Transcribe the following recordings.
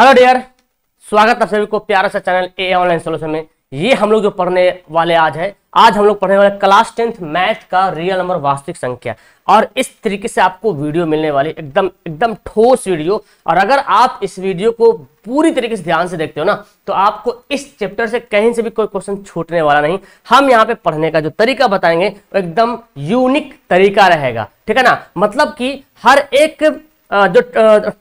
hello dear स्वागत है सभी को प्यारा सा चैनल ए ऑनलाइन सोल्यूशन में ये हम लोग जो पढ़ने वाले आज है आज हम लोग पढ़ने वाले क्लास टेंथ मैथ का रियल नंबर वास्तविक संख्या और इस तरीके से आपको वीडियो मिलने वाली एकदम एकदम ठोस वीडियो और अगर आप इस वीडियो को पूरी तरीके से ध्यान से देखते हो ना तो आपको इस चैप्टर से कहीं से भी कोई क्वेश्चन छूटने वाला नहीं हम यहाँ पे पढ़ने का जो तरीका बताएंगे वो एकदम यूनिक तरीका रहेगा ठीक है ना मतलब कि हर एक जो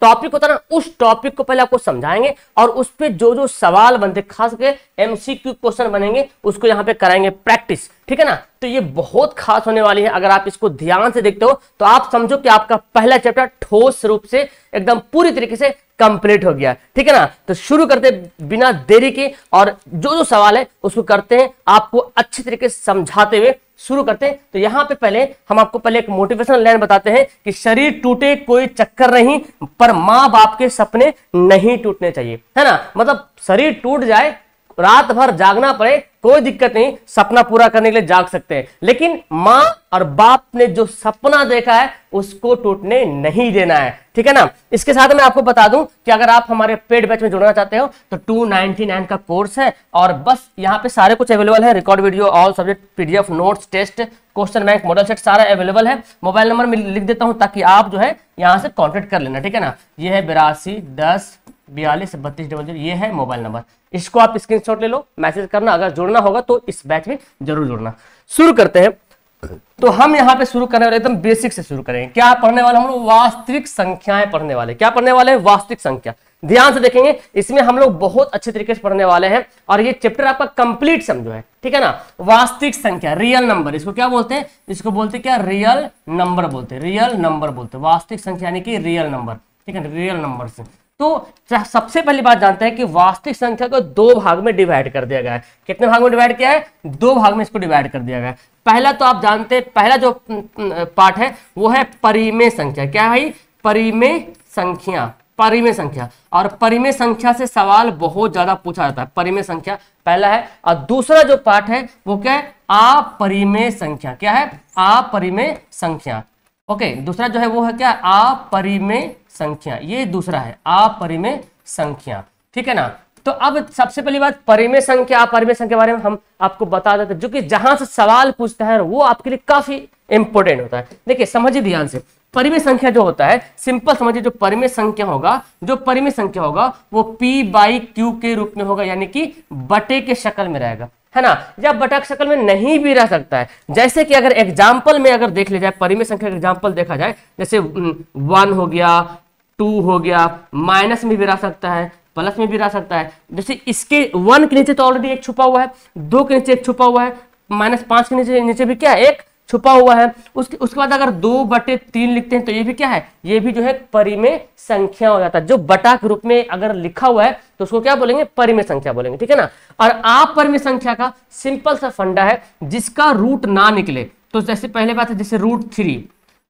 टॉपिक होता है ना उस टॉपिक को पहले आपको समझाएंगे और उस पर जो जो सवाल बनते खास करके एमसीक्यू क्वेश्चन बनेंगे उसको यहाँ पे कराएंगे प्रैक्टिस ठीक है ना तो ये बहुत खास होने वाली है अगर आप इसको ध्यान से देखते हो तो आप समझो कि आपका पहला चैप्टर ठोस रूप से एकदम पूरी तरीके से कंप्लीट हो गया ठीक है ना तो शुरू करते बिना देरी के और जो जो सवाल है उसको करते हैं आपको अच्छे तरीके से समझाते हुए शुरू करते हैं तो यहां पे पहले हम आपको पहले एक मोटिवेशनल लाइन बताते हैं कि शरीर टूटे कोई चक्कर नहीं पर मां बाप के सपने नहीं टूटने चाहिए है ना मतलब शरीर टूट जाए रात भर जागना पड़े कोई दिक्कत नहीं सपना पूरा करने के लिए जाग सकते हैं लेकिन माँ और बाप ने जो सपना देखा है उसको टूटने नहीं देना है ठीक है ना इसके साथ मैं आपको बता दूं कि अगर आप हमारे पेड बैच में जुड़ना चाहते हो तो 299 का कोर्स है और बस यहाँ पे सारे कुछ अवेलेबल है record video all subject PDF notes test question bank model set सारा अवेलेबल है मोबाइल नंबर लिख देता हूँ ताकि आप जो है यहाँ से कॉन्टेक्ट कर लेना ठीक है ना ये है बिरासी दस बयालीस बत्तीस डबल जीरो ये है मोबाइल नंबर इसको आप स्क्रीनशॉट ले लो मैसेज करना अगर जुड़ना होगा तो इस बैच में जरूर जुड़ना शुरू करते हैं तो हम यहाँ पे शुरू करने वाले एकदम बेसिक से शुरू करेंगे क्या पढ़ने वाले हम लोग वास्तविक संख्याएं पढ़ने वाले क्या पढ़ने वाले हैं वास्तविक संख्या ध्यान से देखेंगे इसमें हम लोग बहुत अच्छे तरीके से पढ़ने वाले हैं और ये चैप्टर आपका कंप्लीट समझो है ठीक है ना वास्तविक संख्या रियल नंबर इसको क्या बोलते हैं इसको बोलते क्या रियल नंबर बोलते हैं रियल नंबर बोलते हैं वास्तविक संख्या यानी कि रियल नंबर ठीक है रियल नंबर से तो सबसे पहली बात जानते हैं कि वास्तविक संख्या को दो भाग में डिवाइड कर दिया गया है कितने भाग में डिवाइड किया है दो भाग में इसको डिवाइड कर दिया गया है पहला तो आप जानते हैं पहला जो पार्ट है वो है परिमेय संख्या क्या है भाई परिमेय संख्या परिमेय संख्या और परिमेय संख्या से सवाल बहुत ज्यादा पूछा जाता है परिमेय संख्या पहला है और दूसरा जो पार्ट है वो क्या है अपरिमेय संख्या क्या है अपरिमेय संख्या ओके दूसरा जो है वो है क्या अपरिमेय संख्या ये दूसरा है अपरिमेय संख्या ठीक है ना तो अब सबसे पहली बात परिमेय संख्या अपरिमेय संख्या के बारे में हम आपको बता देते हैं जो कि जहां से सवाल पूछता है वो आपके लिए काफी इंपोर्टेंट होता है देखिए समझिए ध्यान से परिमेय संख्या जो होता है सिंपल समझिए जो परिमेय संख्या होगा जो परिमेय संख्या होगा वो p बाई क्यू के रूप में होगा यानी कि बटे के शक्ल में रहेगा है ना या बटा के शक्ल में नहीं भी रह सकता है जैसे कि अगर एग्जाम्पल में अगर देख लिया जाए परिमेय संख्या का एग्जाम्पल देखा जाए जैसे वन हो गया टू हो गया माइनस में भी रह सकता है प्लस में भी रह सकता है जैसे इसके वन के नीचे तो ऑलरेडी एक छुपा हुआ है दो के नीचे एक छुपा हुआ है माइनस पांच के नीचे नीचे भी क्या है एक छुपा हुआ है उसके उसके बाद अगर दो बटे तीन लिखते हैं तो ये भी क्या है ये भी जो है परिमेय संख्या हो जाता है जो बटा के रूप में अगर लिखा हुआ है तो उसको क्या बोलेंगे परिमेय संख्या बोलेंगे ठीक है ना और आप परिमेय संख्या का सिंपल सा फंडा है जिसका रूट ना निकले तो जैसे पहले बात है जैसे रूट थ्री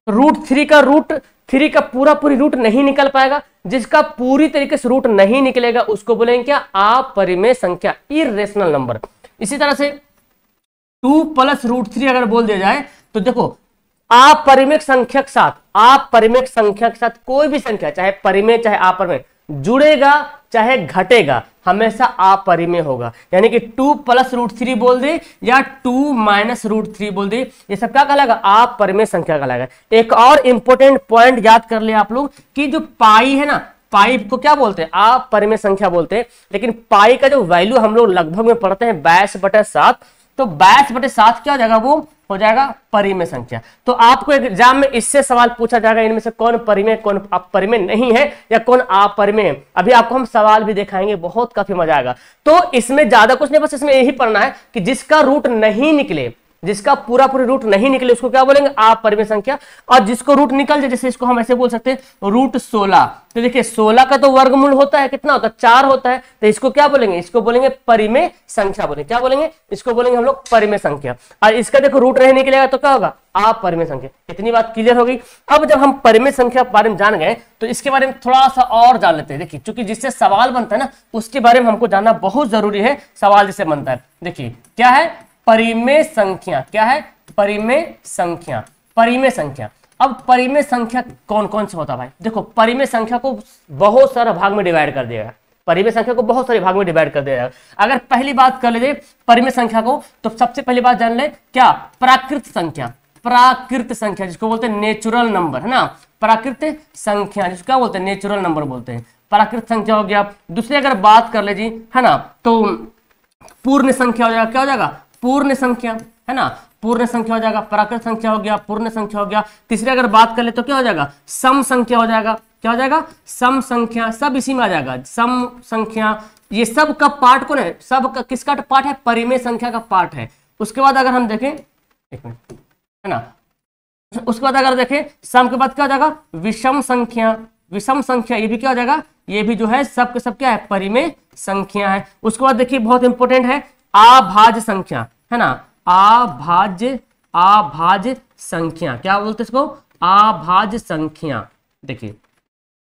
रूट थ्री का रूट थ्री का पूरा पूरी रूट नहीं निकल पाएगा जिसका पूरी तरीके से रूट नहीं निकलेगा उसको बोलेंगे क्या अपरिमेय संख्या इेशनल नंबर इसी तरह से टू प्लस रूट थ्री अगर बोल दिया जाए तो देखो अपरिमेय संख्या के साथ अपरिमेय संख्या के साथ कोई भी संख्या चाहे परिमेय चाहे अपरिमेय जुड़ेगा चाहे घटेगा हमेशा अपरिमेय होगा यानी कि टू प्लस रूट थ्री बोल दे या टू माइनस रूट थ्री बोल दे ये सब क्या कहलाएगा अपरिमेय संख्या कहलाएगा एक और इंपॉर्टेंट पॉइंट याद कर ले आप लोग कि जो पाई है ना पाई को क्या बोलते हैं आप परिमय संख्या बोलते हैं लेकिन पाई का जो वैल्यू हम लोग लगभग में पढ़ते हैं बाईस बटे सात तो बाईस बटे सात क्या हो जाएगा वो हो जाएगा परिमेय संख्या तो आपको एग्जाम में इससे सवाल पूछा जाएगा इनमें से कौन परिमेय कौन अपरिमेय नहीं है या कौन अपरिमेय अभी आपको हम सवाल भी दिखाएंगे बहुत काफी मजा आएगा तो इसमें ज्यादा कुछ नहीं बस इसमें यही पढ़ना है कि जिसका रूट नहीं निकले जिसका पूरा पूरी रूट नहीं निकले उसको क्या बोलेंगे आप परिमेय संख्या और जिसको रूट निकल जाए जैसे इसको हम ऐसे बोल सकते हैं रूट सोलह तो देखिए सोलह का तो वर्गमूल होता है कितना होता है चार होता है तो इसको क्या बोलेंगे इसको बोलेंगे परिमेय संख्या बोलेंगे क्या बोलेंगे इसको बोलेंगे हम लोग परिमेय संख्या और इसका देखो रूट रहे निकलेगा तो क्या होगा आप परिमेय संख्या इतनी बात क्लियर हो गई अब जब हम परिमेय संख्या बारे में जान गए तो इसके बारे में थोड़ा सा और जान लेते हैं देखिए क्योंकि जिससे सवाल बनता है ना उसके बारे में हमको जानना बहुत जरूरी है सवाल जिससे बनता है देखिए क्या है परिमेय संख्या क्या है परिमेय संख्या परिमेय संख्या अब परिमेय संख्या कौन कौन से होता है भाई देखो परिमेय संख्या को बहुत सारा भाग में डिवाइड कर देगा परिमेय संख्या को बहुत सारे भाग में डिवाइड कर दिया अगर पहली बात कर लीजिए परिमेय संख्या को तो सबसे पहली बात जान ले क्या प्राकृत संख्या प्राकृत संख्या जिसको बोलते हैं नेचुरल नंबर है ना प्राकृत संख्या जिसको क्या बोलते हैं नेचुरल नंबर बोलते हैं प्राकृत संख्या हो गया दूसरी अगर बात कर ले जी है ना तो पूर्ण संख्या हो जाएगा क्या हो जाएगा पूर्ण संख्या है ना पूर्ण संख्या हो जाएगा प्राकृत संख्या हो गया पूर्ण संख्या हो गया तीसरे अगर बात कर ले तो क्या हो जाएगा सम संख्या हो जाएगा क्या हो जाएगा सम संख्या सब इसी में आ जाएगा सम संख्या ये सब का पार्ट कौन है सब का किसका पार्ट है परिमेय संख्या का पार्ट है उसके बाद अगर हम देखें एक मिनट है ना उसके बाद अगर देखें सम के बाद क्या हो जाएगा विषम संख्या विषम संख्या ये भी क्या हो जाएगा ये भी जो है सब के सब क्या है परिमेय संख्या है उसके बाद देखिए बहुत इंपॉर्टेंट है आभाज्य संख्या है ना आभाज्य आभाज्य संख्या क्या बोलते इसको आभाज्य संख्या देखिए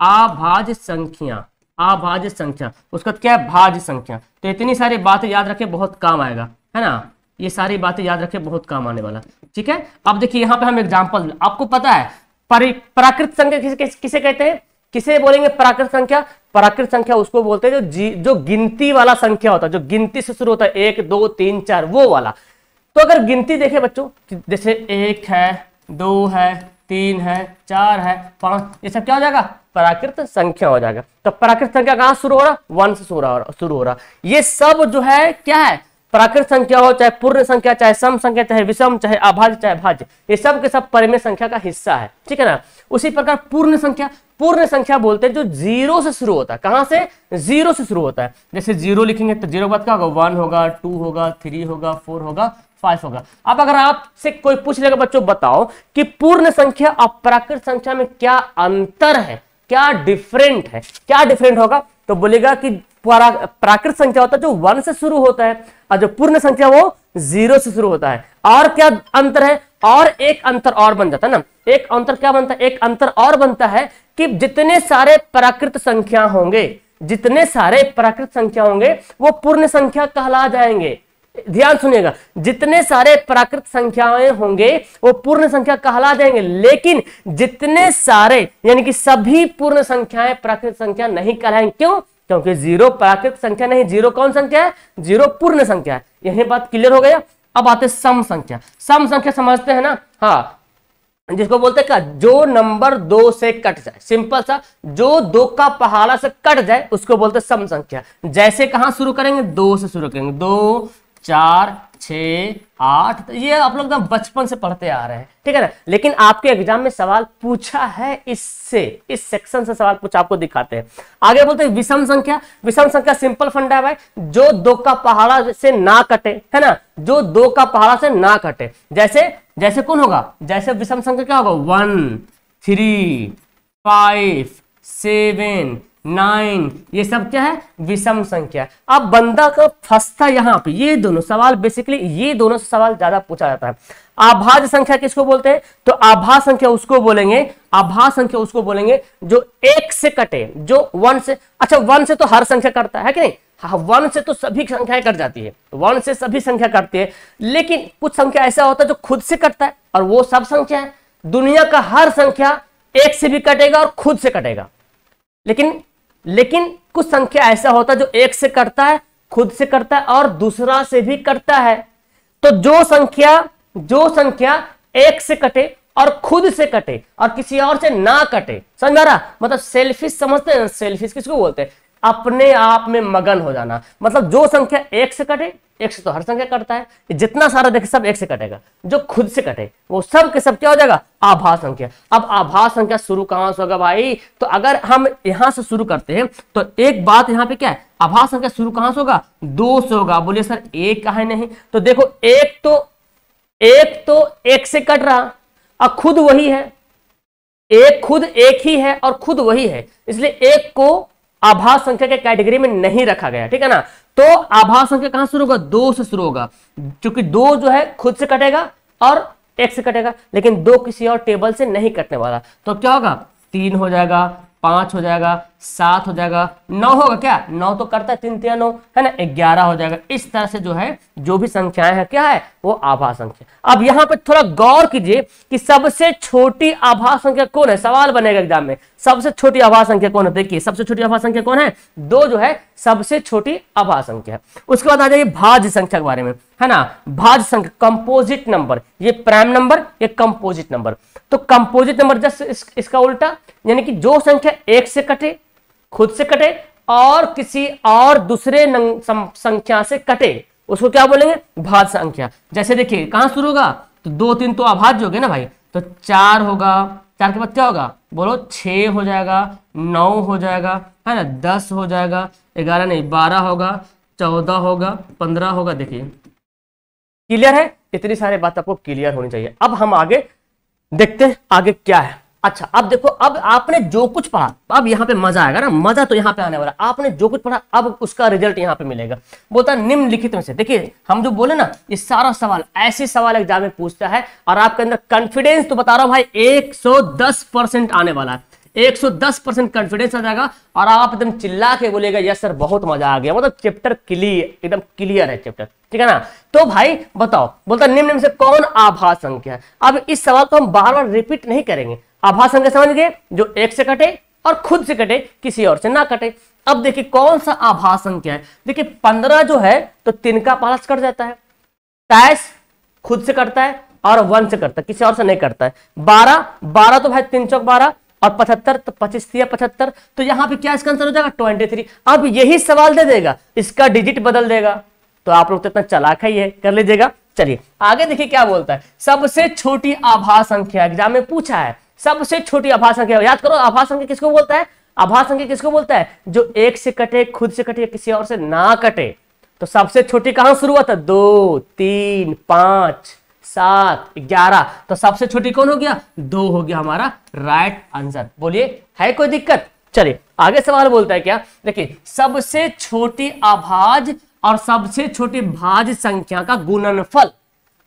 आभाज्य संख्या आभाज संख्या उसका क्या है भाज्य संख्या तो इतनी सारी बातें याद रखें बहुत काम आएगा है ना ये सारी बातें याद रखें बहुत काम आने वाला ठीक है अब देखिए यहां पे हम एग्जाम्पल आपको पता है प्राकृत संख्या किसे किसे कहते हैं किसे बोलेंगे प्राकृत संख्या प्राकृत संख्या उसको बोलते हैं जो जी जो गिनती वाला संख्या होता है जो गिनती से शुरू होता है एक दो तीन चार वो वाला तो अगर गिनती देखे बच्चों जैसे एक है दो है तीन है चार है पांच ये सब क्या हो जाएगा प्राकृत संख्या हो जाएगा तो प्राकृत संख्या कहां शुरू हो रहा वन से शुरू हो रहा शुरू हो रहा ये सब जो है क्या है प्राकृत संख्या हो चाहे पूर्ण संख्या चाहे सम संख्या चाहे विषम चाहे अभाज्य चाहे भाज्य ये सब के सब परिमेय संख्या का हिस्सा है ठीक है ना उसी प्रकार पूर्ण संख्या पूर्ण संख्या बोलते हैं जो जीरो से शुरू होता है कहां से जीरो से शुरू होता है जैसे जीरो लिखेंगे तो जीरो बात बाद क्या होगा वन होगा टू होगा थ्री होगा फोर होगा फाइव होगा अब अगर आपसे कोई पूछ लेगा बच्चों बताओ कि पूर्ण संख्या और प्राकृत संख्या में क्या अंतर है क्या डिफरेंट है क्या डिफरेंट होगा तो बोलेगा कि प्राकृत संख्या होता है जो वन से शुरू होता है और जो पूर्ण संख्या वो जीरो से शुरू होता है और क्या अंतर है और एक अंतर और बन जाता है ना एक अंतर क्या बनता है एक अंतर और बनता है कि जितने सारे प्राकृत संख्या होंगे जितने सारे प्राकृत संख्या होंगे वो पूर्ण संख्या कहला जाएंगे ध्यान सुनिएगा जितने सारे प्राकृत संख्याएं होंगे वो पूर्ण संख्या कहला जाएंगे लेकिन जितने सारे यानी कि सभी पूर्ण संख्याएं प्राकृत संख्या नहीं कहलाएंगे क्यों क्योंकि जीरो प्राकृतिक संख्या नहीं जीरो कौन संख्या है जीरो पूर्ण संख्या है यही बात क्लियर हो गया अब आते सम संख्या सम संख्या समझते हैं ना हाँ जिसको बोलते हैं क्या जो नंबर दो से कट जाए सिंपल सा जो दो का पहाड़ा से कट जाए उसको बोलते हैं सम संख्या जैसे कहां शुरू करेंगे दो से शुरू करेंगे दो चार छ आठ तो ये आप लोग एकदम बचपन से पढ़ते आ रहे हैं ठीक है ना लेकिन आपके एग्जाम में सवाल पूछा है इससे इस सेक्शन से सवाल पूछा आपको दिखाते हैं आगे बोलते हैं विषम संख्या विषम संख्या सिंपल फंडा है भाई जो दो का पहाड़ा से ना कटे है ना जो दो का पहाड़ा से ना कटे जैसे जैसे कौन होगा जैसे विषम संख्या क्या होगा one three five seven nine ये सब क्या है विषम संख्या अब बंदा का फंसता यहां पे ये दोनों सवाल बेसिकली ये दोनों सवाल ज्यादा पूछा जाता है आभाज संख्या किसको बोलते हैं तो आभा संख्या उसको बोलेंगे आभा संख्या उसको बोलेंगे जो एक से कटे जो वन से अच्छा वन से तो हर संख्या करता है कि नहीं हाँ, हाँ वन से तो सभी संख्याएं कट जाती है वन से सभी संख्या करती है लेकिन कुछ संख्या ऐसा होता है जो खुद से कटता है और वो सब संख्या है दुनिया का हर संख्या एक से भी कटेगा और खुद से कटेगा लेकिन लेकिन कुछ संख्या ऐसा होता है जो एक से करता है खुद से करता है और दूसरा से भी करता है तो जो संख्या जो संख्या एक से कटे और खुद से कटे और किसी और से ना कटे समझ रहा मतलब सेल्फिश समझते हैं सेल्फिश किसको बोलते हैं अपने आप में मगन हो जाना मतलब जो संख्या एक से कटे एक से तो हर संख्या कटता है जितना सारा देखे सब एक से कटेगा जो खुद से कटे वो सब के सब क्या हो जाएगा आभास संख्या अब आभास संख्या शुरू कहां से होगा भाई तो अगर हम यहां से शुरू करते हैं तो एक बात यहां पे क्या है आभास संख्या शुरू कहां से होगा दो से होगा बोलिए सर एक कहा नहीं तो देखो एक तो एक तो एक से कट रहा और खुद वही है एक खुद एक ही है और खुद वही है इसलिए एक को आभास संख्या के कैटेगरी में नहीं रखा गया ठीक है ना तो आभास संख्या कहां शुरू होगा दो से शुरू होगा क्योंकि दो जो है खुद से कटेगा और एक से कटेगा लेकिन दो किसी और टेबल से नहीं कटने वाला तो क्या होगा तीन हो जाएगा पांच हो जाएगा सात हो जाएगा नौ होगा क्या नौ तो करता है तीन तीन नौ है ना ग्यारह हो जाएगा इस तरह से जो है जो भी संख्याएं हैं क्या है वो आभा संख्या अब यहाँ पे थोड़ा गौर कीजिए कि सबसे छोटी आभा संख्या कौन है सवाल बनेगा एग्जाम में सबसे छोटी आभा संख्या कौन है देखिए सबसे छोटी आभा संख्या कौन है दो जो है सबसे छोटी आभा संख्या है उसके बाद आ जाइए भाज्य संख्या के बारे में है ना भाज्य संख्या कंपोजिट नंबर ये प्राइम नंबर ये कंपोजिट नंबर तो कंपोजिट नंबर जस्ट इसका उल्टा यानी कि जो संख्या एक से कटे खुद से कटे और किसी और दूसरे संख्या से कटे उसको क्या बोलेंगे भाज संख्या जैसे देखिए कहां शुरू होगा तो दो तीन तो अभाज्य हो गए ना भाई तो चार होगा चार के बाद क्या होगा बोलो छ हो जाएगा नौ हो जाएगा है ना दस हो जाएगा ग्यारह नहीं बारह होगा चौदह होगा पंद्रह होगा देखिए क्लियर है इतनी सारी बात आपको क्लियर होनी चाहिए अब हम आगे देखते हैं आगे क्या है अच्छा अब देखो अब आपने जो कुछ पढ़ा अब यहाँ पे मजा आएगा ना मजा तो यहाँ पे आने वाला आपने जो कुछ पढ़ा अब उसका रिजल्ट यहाँ पे मिलेगा बोलता है निम्नलिखित में से देखिए हम जो बोले ना ये सारा सवाल ऐसे सवाल एग्जाम में पूछता है और आपके अंदर कॉन्फिडेंस तो बता रहा हूं भाई एक आने वाला है 110 परसेंट कॉन्फिडेंस आ जाएगा और आप एकदम चिल्ला के बोलेगा यस सर बहुत मजा आ गया मतलब चैप्टर क्लियर एकदम क्लियर है चैप्टर ठीक है ना तो भाई बताओ बोलता निम्न में से कौन आभास संख्या है अब इस सवाल को हम बार बार रिपीट नहीं करेंगे आभा अंग समझ गए जो एक से कटे और खुद से कटे किसी और से ना कटे अब देखिए कौन सा आभा संख्या है देखिए पंद्रह जो है तो तीन का पास कट जाता है तैस खुद से कटता है और वन से करता है किसी और से नहीं करता है बारह बारह तो भाई तीन चौक बारह और पचहत्तर तो पच्चीस या पचहत्तर तो यहां पे क्या इसका आंसर हो जाएगा ट्वेंटी थ्री अब यही सवाल दे देगा इसका डिजिट बदल देगा तो आप लोग तो इतना चलाक ही है कर लीजिएगा चलिए आगे देखिए क्या बोलता है सबसे छोटी आभा संख्या एग्जाम में पूछा है सबसे छोटी आभा संख्या याद करो आभा संख्या किसको बोलता है आभा संख्या किसको बोलता है जो एक से कटे खुद से कटे किसी और से ना कटे तो सबसे छोटी कहां शुरू हुआ था दो तीन पांच सात ग्यारह तो सबसे छोटी कौन हो गया दो हो गया हमारा राइट आंसर बोलिए है कोई दिक्कत चलिए आगे सवाल बोलता है क्या देखिए सबसे छोटी आभाज और सबसे छोटी भाज संख्या का गुणनफल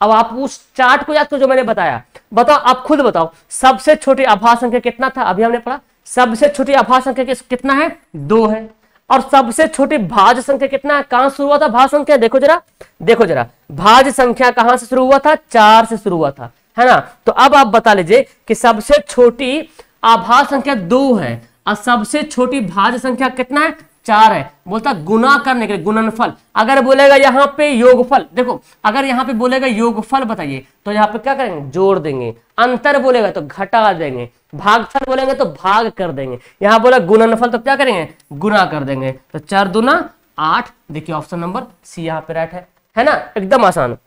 अब आप उस चार्ट को याद करो जो मैंने बताया बताओ आप खुद बताओ सबसे छोटी आभा संख्या कितना था अभी हमने पढ़ा सबसे छोटी आभार संख्या कितना है दो है और सबसे छोटी भाज संख्या कितना है कहां शुरू हुआ था भाज संख्या देखो जरा देखो जरा भाज संख्या कहां से शुरू हुआ था चार से शुरू हुआ था है ना तो अब आप बता लीजिए कि सबसे छोटी आभा संख्या दो है और सबसे छोटी भाज संख्या कितना है चार है बोलता गुना करने के लिए गुणनफल अगर बोलेगा यहाँ पे योगफल देखो अगर यहाँ पे बोलेगा योगफल बताइए तो यहाँ पे क्या करेंगे जोड़ देंगे अंतर बोलेगा तो घटा देंगे भागफल बोलेंगे तो भाग कर देंगे यहाँ बोला गुणनफल तो क्या करेंगे गुना कर देंगे तो चार दुना आठ देखिए ऑप्शन नंबर सी यहाँ पे राइट है है ना एकदम आसान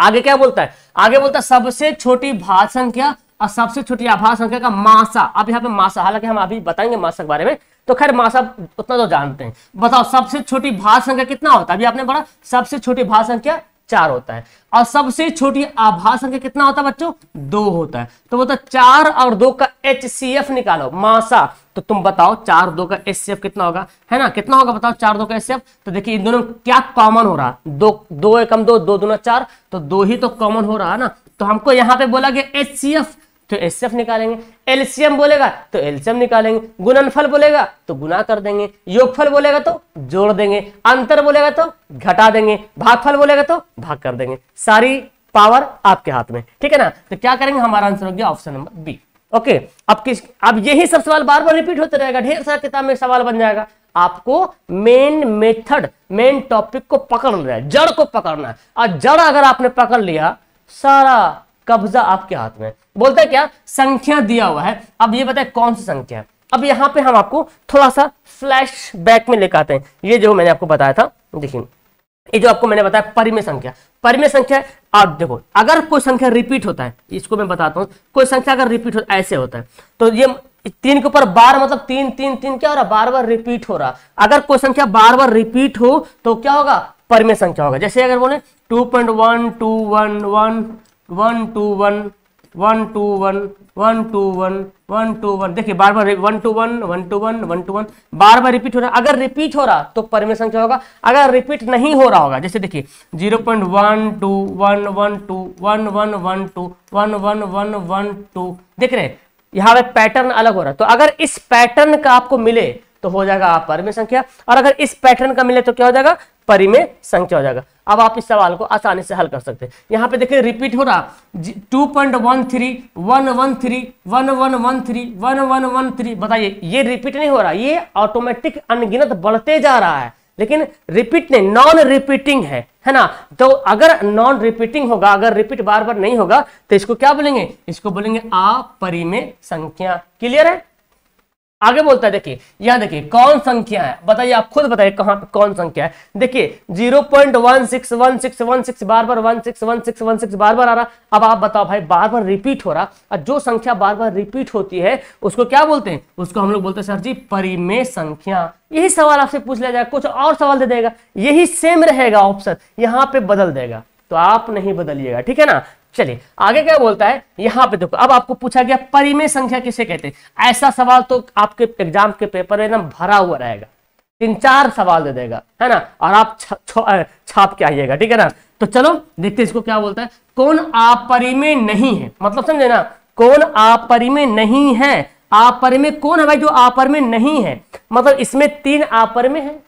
आगे क्या बोलता है आगे बोलता है सबसे छोटी भाग संख्या और सबसे छोटी आभार संख्या का मासा अब यहाँ पे मासा हालांकि हम अभी बताएंगे मासा के बारे में तो खैर माँ साहब उतना तो जानते हैं बताओ सबसे छोटी भार संख्या कितना होता है अभी आपने पढ़ा सबसे छोटी भार संख्या चार होता है और सबसे छोटी आभास संख्या कितना होता है बच्चों दो होता है तो बता तो चार और दो का एच सी एफ निकालो मासा तो तुम बताओ चार दो का एच सी एफ कितना होगा है ना कितना होगा बताओ चार दो का एच सी एफ तो देखिए इन दोनों क्या कॉमन हो रहा दो दो एकम दो दो दोनों चार तो दो ही तो कॉमन हो रहा है ना तो हमको यहाँ पे बोला गया एच सी एफ तो एस निकालेंगे एल्सियम बोलेगा तो एल्सियम निकालेंगे गुणनफल बोलेगा तो गुना कर देंगे योगफल बोलेगा तो जोड़ देंगे अंतर बोलेगा तो घटा देंगे भागफल बोलेगा तो भाग कर देंगे सारी पावर आपके हाथ में ठीक है ना तो क्या करेंगे हमारा आंसर हो गया ऑप्शन नंबर बी ओके अब किस अब यही सब सवाल बार बार रिपीट होते रहेगा ढेर सारा किताब में सवाल बन जाएगा आपको मेन मेथड मेन टॉपिक को पकड़ना है जड़ को पकड़ना है और जड़ अगर आपने पकड़ लिया सारा कब्जा आपके हाथ में बोलता है क्या संख्या दिया हुआ है अब ये बताए कौन सी संख्या है अब यहां पे हम आपको थोड़ा सा फ्लैश बैक में लेकर आते हैं ये जो मैंने आपको बताया था देखिए ये जो आपको मैंने बताया परिमेय संख्या परिमेय संख्या आप देखो अगर कोई संख्या रिपीट होता है इसको मैं बताता हूं कोई संख्या अगर रिपीट हो ऐसे होता है तो ये तीन के ऊपर बार मतलब तीन तीन तीन क्या हो रहा बार बार रिपीट हो रहा अगर कोई संख्या बार बार रिपीट हो तो क्या होगा परिमेय संख्या होगा जैसे अगर बोले two point one two one one one two one one two one one two one one two one देखिए बार बार one two one one two one one two one बार बार रिपीट हो रहा है अगर रिपीट हो रहा तो परमेश संख्या होगा अगर रिपीट नहीं हो रहा होगा जैसे देखिए zero point one two one one two one one one two one one one one two देख रहे हैं यहाँ पे पैटर्न अलग हो रहा है तो अगर इस पैटर्न का आपको मिले तो हो जाएगा आप अपरिमेय संख्या और अगर इस पैटर्न का मिले तो क्या हो जाएगा परिमेय संख्या हो जाएगा अब आप इस सवाल को आसानी से हल कर सकते हैं यहाँ पे देखिए रिपीट हो रहा two point one three one one three one one one three one one one three बताइए ये रिपीट नहीं हो रहा ये ऑटोमेटिक अनगिनत बढ़ते जा रहा है लेकिन रिपीट नहीं नॉन रिपीटिंग है है ना तो अगर नॉन रिपीटिंग होगा अगर रिपीट बार बार नहीं होगा तो इसको क्या बोलेंगे इसको बोलेंगे परिमेय संख्या क्लियर है आगे बोलता है देखिए यहां देखिए कौन संख्या है बताइए आप खुद बताइए कहां कौन संख्या है देखिए zero point one six one six one six बार बार one six one six one six बार बार आ रहा अब आप बताओ भाई बार बार रिपीट हो रहा और जो संख्या बार बार रिपीट होती है उसको क्या बोलते हैं उसको हम लोग बोलते हैं सर जी परिमेय संख्या यही सवाल आपसे पूछ लिया जाएगा कुछ और सवाल दे देगा यही सेम रहेगा ऑप्शन यहाँ पे बदल देगा तो आप नहीं बदलिएगा ठीक है ना चलिए आगे क्या बोलता है यहां पे देखो अब आपको पूछा गया परिमेय संख्या किसे कहते हैं ऐसा सवाल तो आपके एग्जाम के पेपर में ना भरा हुआ रहेगा तीन चार सवाल दे देगा है ना और आप छाप के आइएगा ठीक है ना तो चलो देखते इसको क्या बोलता है कौन अपरिमेय नहीं है मतलब समझे ना कौन अपरिमेय नहीं है अपरिमेय कौन है भाई जो आपरिमेय नहीं है मतलब इसमें तीन आपरिमेय है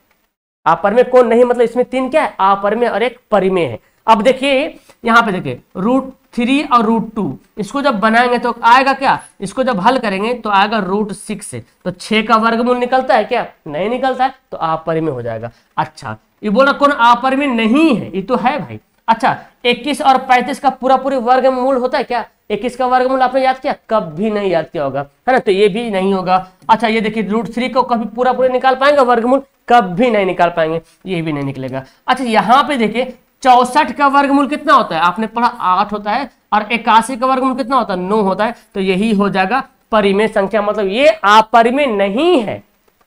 आपरिमेय कौन नहीं मतलब इसमें तीन क्या है आपरिमेय और एक परिमेय है अब देखिए यहाँ पे देखिए रूट थ्री और रूट टू इसको जब बनाएंगे तो आएगा क्या इसको जब हल करेंगे तो आएगा रूट सिक्स तो छः का वर्गमूल निकलता है क्या नहीं निकलता है तो आपरी में हो जाएगा अच्छा ये बोला कौन आपर में नहीं है ये तो है भाई अच्छा 21 और 35 का पूरा पूरी वर्गमूल होता है क्या 21 का वर्गमूल आपने याद किया कभी नहीं याद किया होगा है ना तो ये भी नहीं होगा अच्छा ये देखिए रूट थ्री को कभी पूरा पूरा निकाल पाएंगे वर्गमूल कभी नहीं निकाल पाएंगे ये भी नहीं निकलेगा अच्छा यहाँ पे देखिए चौसठ का वर्गमूल कितना होता है आपने पढ़ा आठ होता है और इक्यासी का वर्गमूल कितना होता है नौ होता है तो यही हो जाएगा परिमेय संख्या मतलब ये अपरिमेय नहीं है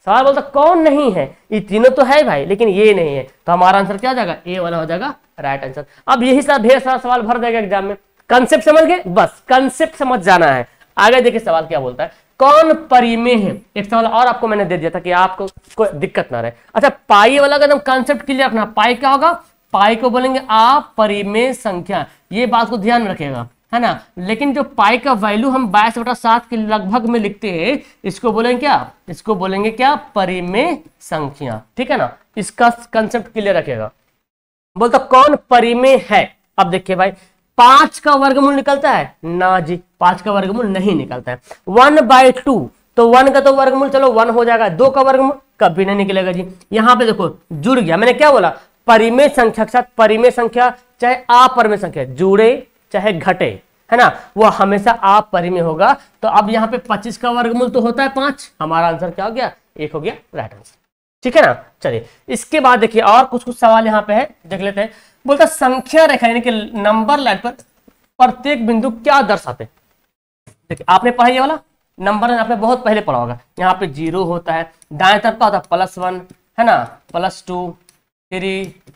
सवाल बोलता कौन नहीं है ये तीनों तो है भाई लेकिन ये नहीं है तो हमारा आंसर क्या हो जाएगा ए वाला हो जाएगा राइट आंसर अब यही सब ढेर सारा सवाल भर जाएगा एग्जाम में कंसेप्ट समझ गए बस कंसेप्ट समझ जाना है आगे देखिए सवाल क्या बोलता है कौन परिमेय है एक सवाल और आपको मैंने दे दिया था कि आपको कोई दिक्कत ना रहे अच्छा पाई वाला का एकदम कंसेप्ट क्लियर रखना पाई क्या होगा पाई को बोलेंगे अपरिमेय संख्या ये बात को ध्यान रखेगा है ना लेकिन जो पाई का वैल्यू हम बाईस बटा सात के लगभग में लिखते हैं इसको बोलेंगे क्या इसको बोलेंगे क्या परिमेय संख्या ठीक है ना इसका कंसेप्ट क्लियर रखेगा बोलता कौन परिमेय है अब देखिए भाई पांच का वर्गमूल निकलता है ना जी पांच का वर्गमूल नहीं निकलता है वन बाय टू तो वन का तो वर्गमूल चलो वन हो जाएगा दो का वर्गमूल कभी नहीं निकलेगा जी यहां पे देखो जुड़ गया मैंने क्या बोला परिमेय संख्या के साथ परिमेय संख्या चाहे अपरिमेय संख्या जुड़े चाहे घटे है ना वो हमेशा आप परिमेय होगा तो अब यहाँ पे 25 का वर्गमूल तो होता है पांच हमारा आंसर क्या हो गया एक हो गया राइट आंसर ठीक है ना चलिए इसके बाद देखिए और कुछ कुछ सवाल यहाँ पे है देख लेते हैं बोलता संख्या रेखा यानी कि नंबर लाइन पर प्रत्येक बिंदु क्या दर्शाते देखिए आपने पढ़ा ये वाला नंबर आपने बहुत पहले पढ़ा होगा यहाँ पे जीरो होता है दाएं तरफ का होता है प्लस वन है ना प्लस टू थ्री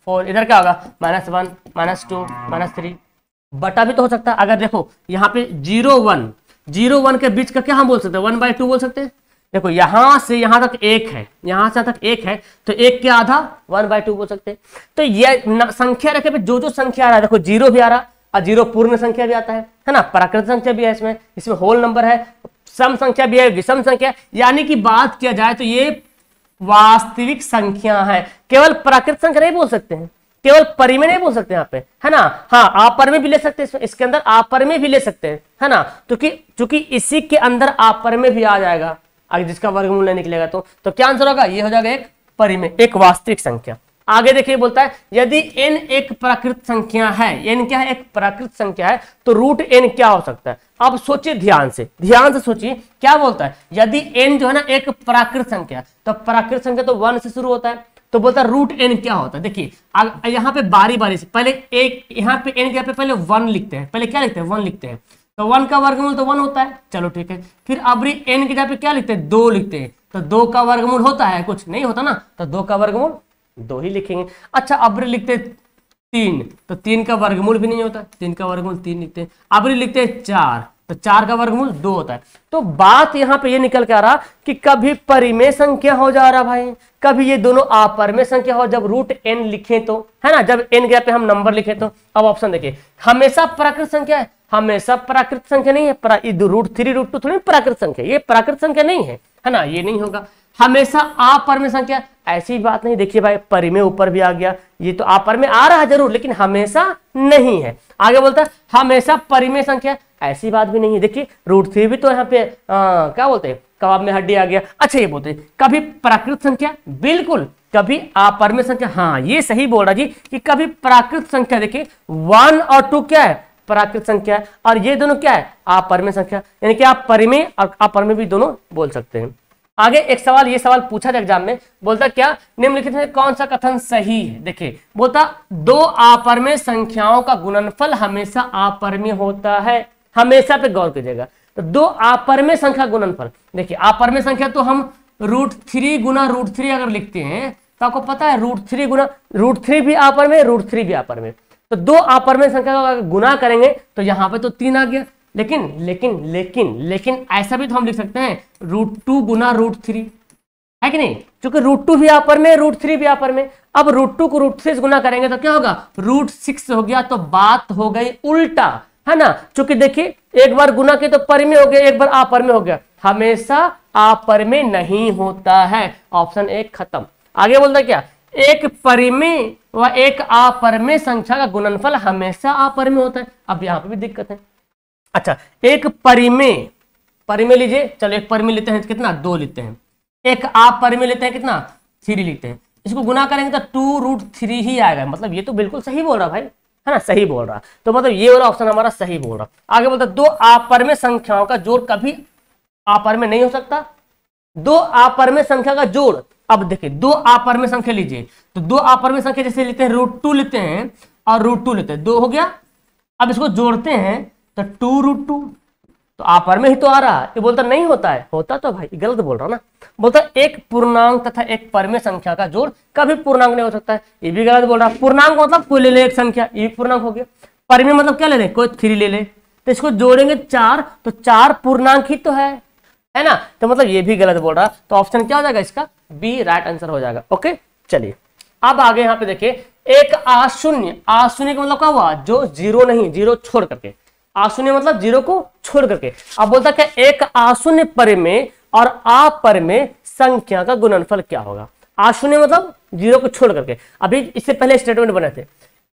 फोर इधर क्या होगा minus one minus two minus three बटा भी तो हो सकता है अगर देखो यहाँ पे जीरो वन जीरो वन के बीच का क्या हम बोल सकते हैं वन बाई टू बोल सकते हैं देखो यहां से यहां तक एक है यहाँ से तक एक है तो एक के आधा वन बाय टू बोल सकते हैं तो ये संख्या रखे पे जो जो संख्या आ रहा है देखो जीरो भी आ रहा और जीरो पूर्ण संख्या भी आता है है ना प्राकृत संख्या भी है इसमें इसमें होल नंबर है सम संख्या भी है विषम संख्या यानी कि बात किया जाए तो ये वास्तविक संख्या है केवल प्राकृतिक संख्या नहीं बोल सकते हैं केवल परि में नहीं बोल सकते यहाँ पे है ना हाँ आप पर में भी ले सकते हैं इसके अंदर आप पर में भी ले सकते हैं है ना क्योंकि चूंकि इसी के अंदर आप पर में भी आ जाएगा अगर जिसका वर्गमूल नहीं निकलेगा तो तो क्या आंसर होगा ये हो जाएगा एक परि में एक वास्तविक संख्या आगे देखिए बोलता है यदि एन एक प्राकृत संख्या है एन क्या है एक प्राकृत संख्या है तो रूट एन क्या हो सकता है अब सोचिए ध्यान से ध्यान से सोचिए क्या बोलता है यदि एन जो है ना एक प्राकृत संख्या तो प्राकृत संख्या तो वन से शुरू होता है तो बोलता है रूट एन क्या होता है देखिए यहाँ पे बारी बारी से पहले एक यहाँ पे एन क्या पहले वन लिखते हैं पहले क्या लिखते हैं वन लिखते हैं तो वन का वर्गमूल तो वन होता है चलो ठीक है फिर अबरी एन के जगह पे क्या लिखते हैं दो लिखते हैं तो दो का वर्गमूल होता है कुछ नहीं होता ना तो दो का वर्गमूल दो ही लिखेंगे अच्छा अब्र लिखते तीन तो तीन का वर्गमूल भी नहीं होता तीन का वर्गमूल तीन लिखते हैं अब्र लिखते हैं चार तो चार का वर्गमूल दो होता है तो बात यहां पे ये यह निकल के आ रहा कि कभी परिमेय संख्या हो जा रहा भाई कभी ये दोनों अपरिमेय संख्या हो जब रूट एन लिखे तो है ना जब एन गया पे हम नंबर लिखे तो अब ऑप्शन देखिए हमेशा प्राकृत संख्या है हमेशा प्राकृत संख्या नहीं है रूट थ्री रूट टू थोड़ी प्राकृत संख्या ये प्राकृत संख्या नहीं है है ना ये नहीं होगा हमेशा आ पर में संख्या ऐसी बात नहीं देखिए भाई पर में ऊपर भी आ गया ये तो आ पर में आ रहा जरूर लेकिन हमेशा नहीं है आगे बोलता है हमेशा परिमेय संख्या ऐसी बात भी नहीं है देखिए रूट थ्री भी तो यहाँ पे आ, क्या बोलते हैं कबाब में हड्डी आ गया अच्छा ये बोलते कभी प्राकृत संख्या बिल्कुल कभी आपर में संख्या हाँ ये सही बोल रहा जी कि कभी प्राकृत संख्या देखिए वन और टू क्या है प्राकृत संख्या और ये दोनों क्या है आपर में संख्या यानी कि आप परिमेय और अपरमे भी दोनों बोल सकते हैं आगे एक सवाल ये सवाल पूछा था एग्जाम में बोलता क्या निम्नलिखित में कौन सा कथन सही है देखिए बोलता दो में संख्याओं का गुणनफल हमेशा में होता है हमेशा पे गौर कीजिएगा तो दो में संख्या गुणनफल देखिए में संख्या तो हम रूट थ्री गुना रूट थ्री अगर लिखते हैं तो आपको पता है रूट थ्री गुना रूट थ्री भी आपर में रूट थ्री भी आपर में तो दो आपर में संख्या का गुना करेंगे तो यहाँ पे तो तीन आ गया लेकिन लेकिन लेकिन लेकिन ऐसा भी तो हम लिख सकते हैं रूट टू गुना रूट थ्री है कि नहीं क्योंकि रूट टू भी आपर में रूट थ्री भी आपर में अब रूट टू को रूट थ्री से गुना करेंगे तो क्या होगा रूट सिक्स हो गया तो बात हो गई उल्टा है ना क्योंकि देखिए एक बार गुना के तो पर में हो गया एक बार आपर में हो गया हमेशा आपर में नहीं होता है ऑप्शन एक खत्म आगे बोलता क्या एक परिमेय व एक अपरिमेय संख्या का गुणनफल हमेशा अपरिमेय होता है अब यहां पर भी दिक्कत है अच्छा एक परिमेय परिमेय लीजिए चलो एक परिमेय लेते हैं कितना दो लेते हैं एक आप परिमेय लेते हैं कितना थ्री लेते हैं इसको गुना करेंगे तो टू रूट थ्री ही आएगा मतलब ये तो बिल्कुल सही बोल रहा भाई है ना सही बोल रहा तो मतलब ये वाला ऑप्शन हमारा सही बोल रहा आगे बोलता दो आपरमय संख्याओं का जोड़ कभी आपर में नहीं हो सकता दो आपरमय संख्या का जोड़ अब देखिए दो आपरमय संख्या लीजिए तो दो आपरमय संख्या जैसे लेते हैं रूट टू लेते हैं और रूट टू लेते हैं दो हो गया अब इसको जोड़ते हैं तो टू रूट टू तो आपर में ही तो आ रहा है ये बोलता नहीं होता है होता तो भाई गलत बोल रहा हूँ ना बोलता एक पूर्णांक तथा एक परमे संख्या का जोड़ कभी पूर्णांक नहीं हो सकता है ये भी गलत बोल रहा है पूर्णांक मतलब कोई ले ले एक संख्या ये पूर्णांक हो गया परमे मतलब क्या ले ले कोई थ्री ले ले तो इसको जोड़ेंगे चार तो चार पूर्णांक ही तो है है ना तो मतलब ये भी गलत बोल रहा तो ऑप्शन क्या हो जाएगा इसका बी राइट आंसर हो जाएगा ओके चलिए अब आगे यहां पे देखिए एक आशून्य आशून्य का मतलब क्या हुआ जो जीरो नहीं जीरो छोड़ करके आशून्य मतलब जीरो को छोड़ करके अब बोलता क्या एक आशून्य पर में और आ पर में संख्या का गुणनफल क्या होगा आशून्य मतलब जीरो को छोड़ करके अभी इससे पहले स्टेटमेंट बने थे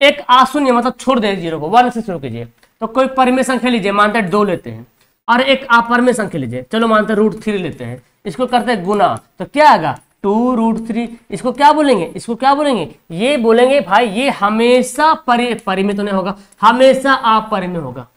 एक आशून्य मतलब छोड़ दे जीरो को वन से शुरू कीजिए तो कोई परिमेय संख्या लीजिए मानते दो लेते हैं और एक अपरमेय संख्या लीजिए चलो मानते रूट थ्री लेते हैं इसको करते हैं गुना तो क्या आएगा टू रूट थ्री इसको क्या बोलेंगे इसको क्या बोलेंगे ये बोलेंगे भाई ये हमेशा परि परिमेय तो नहीं होगा हमेशा अपरिमेय होगा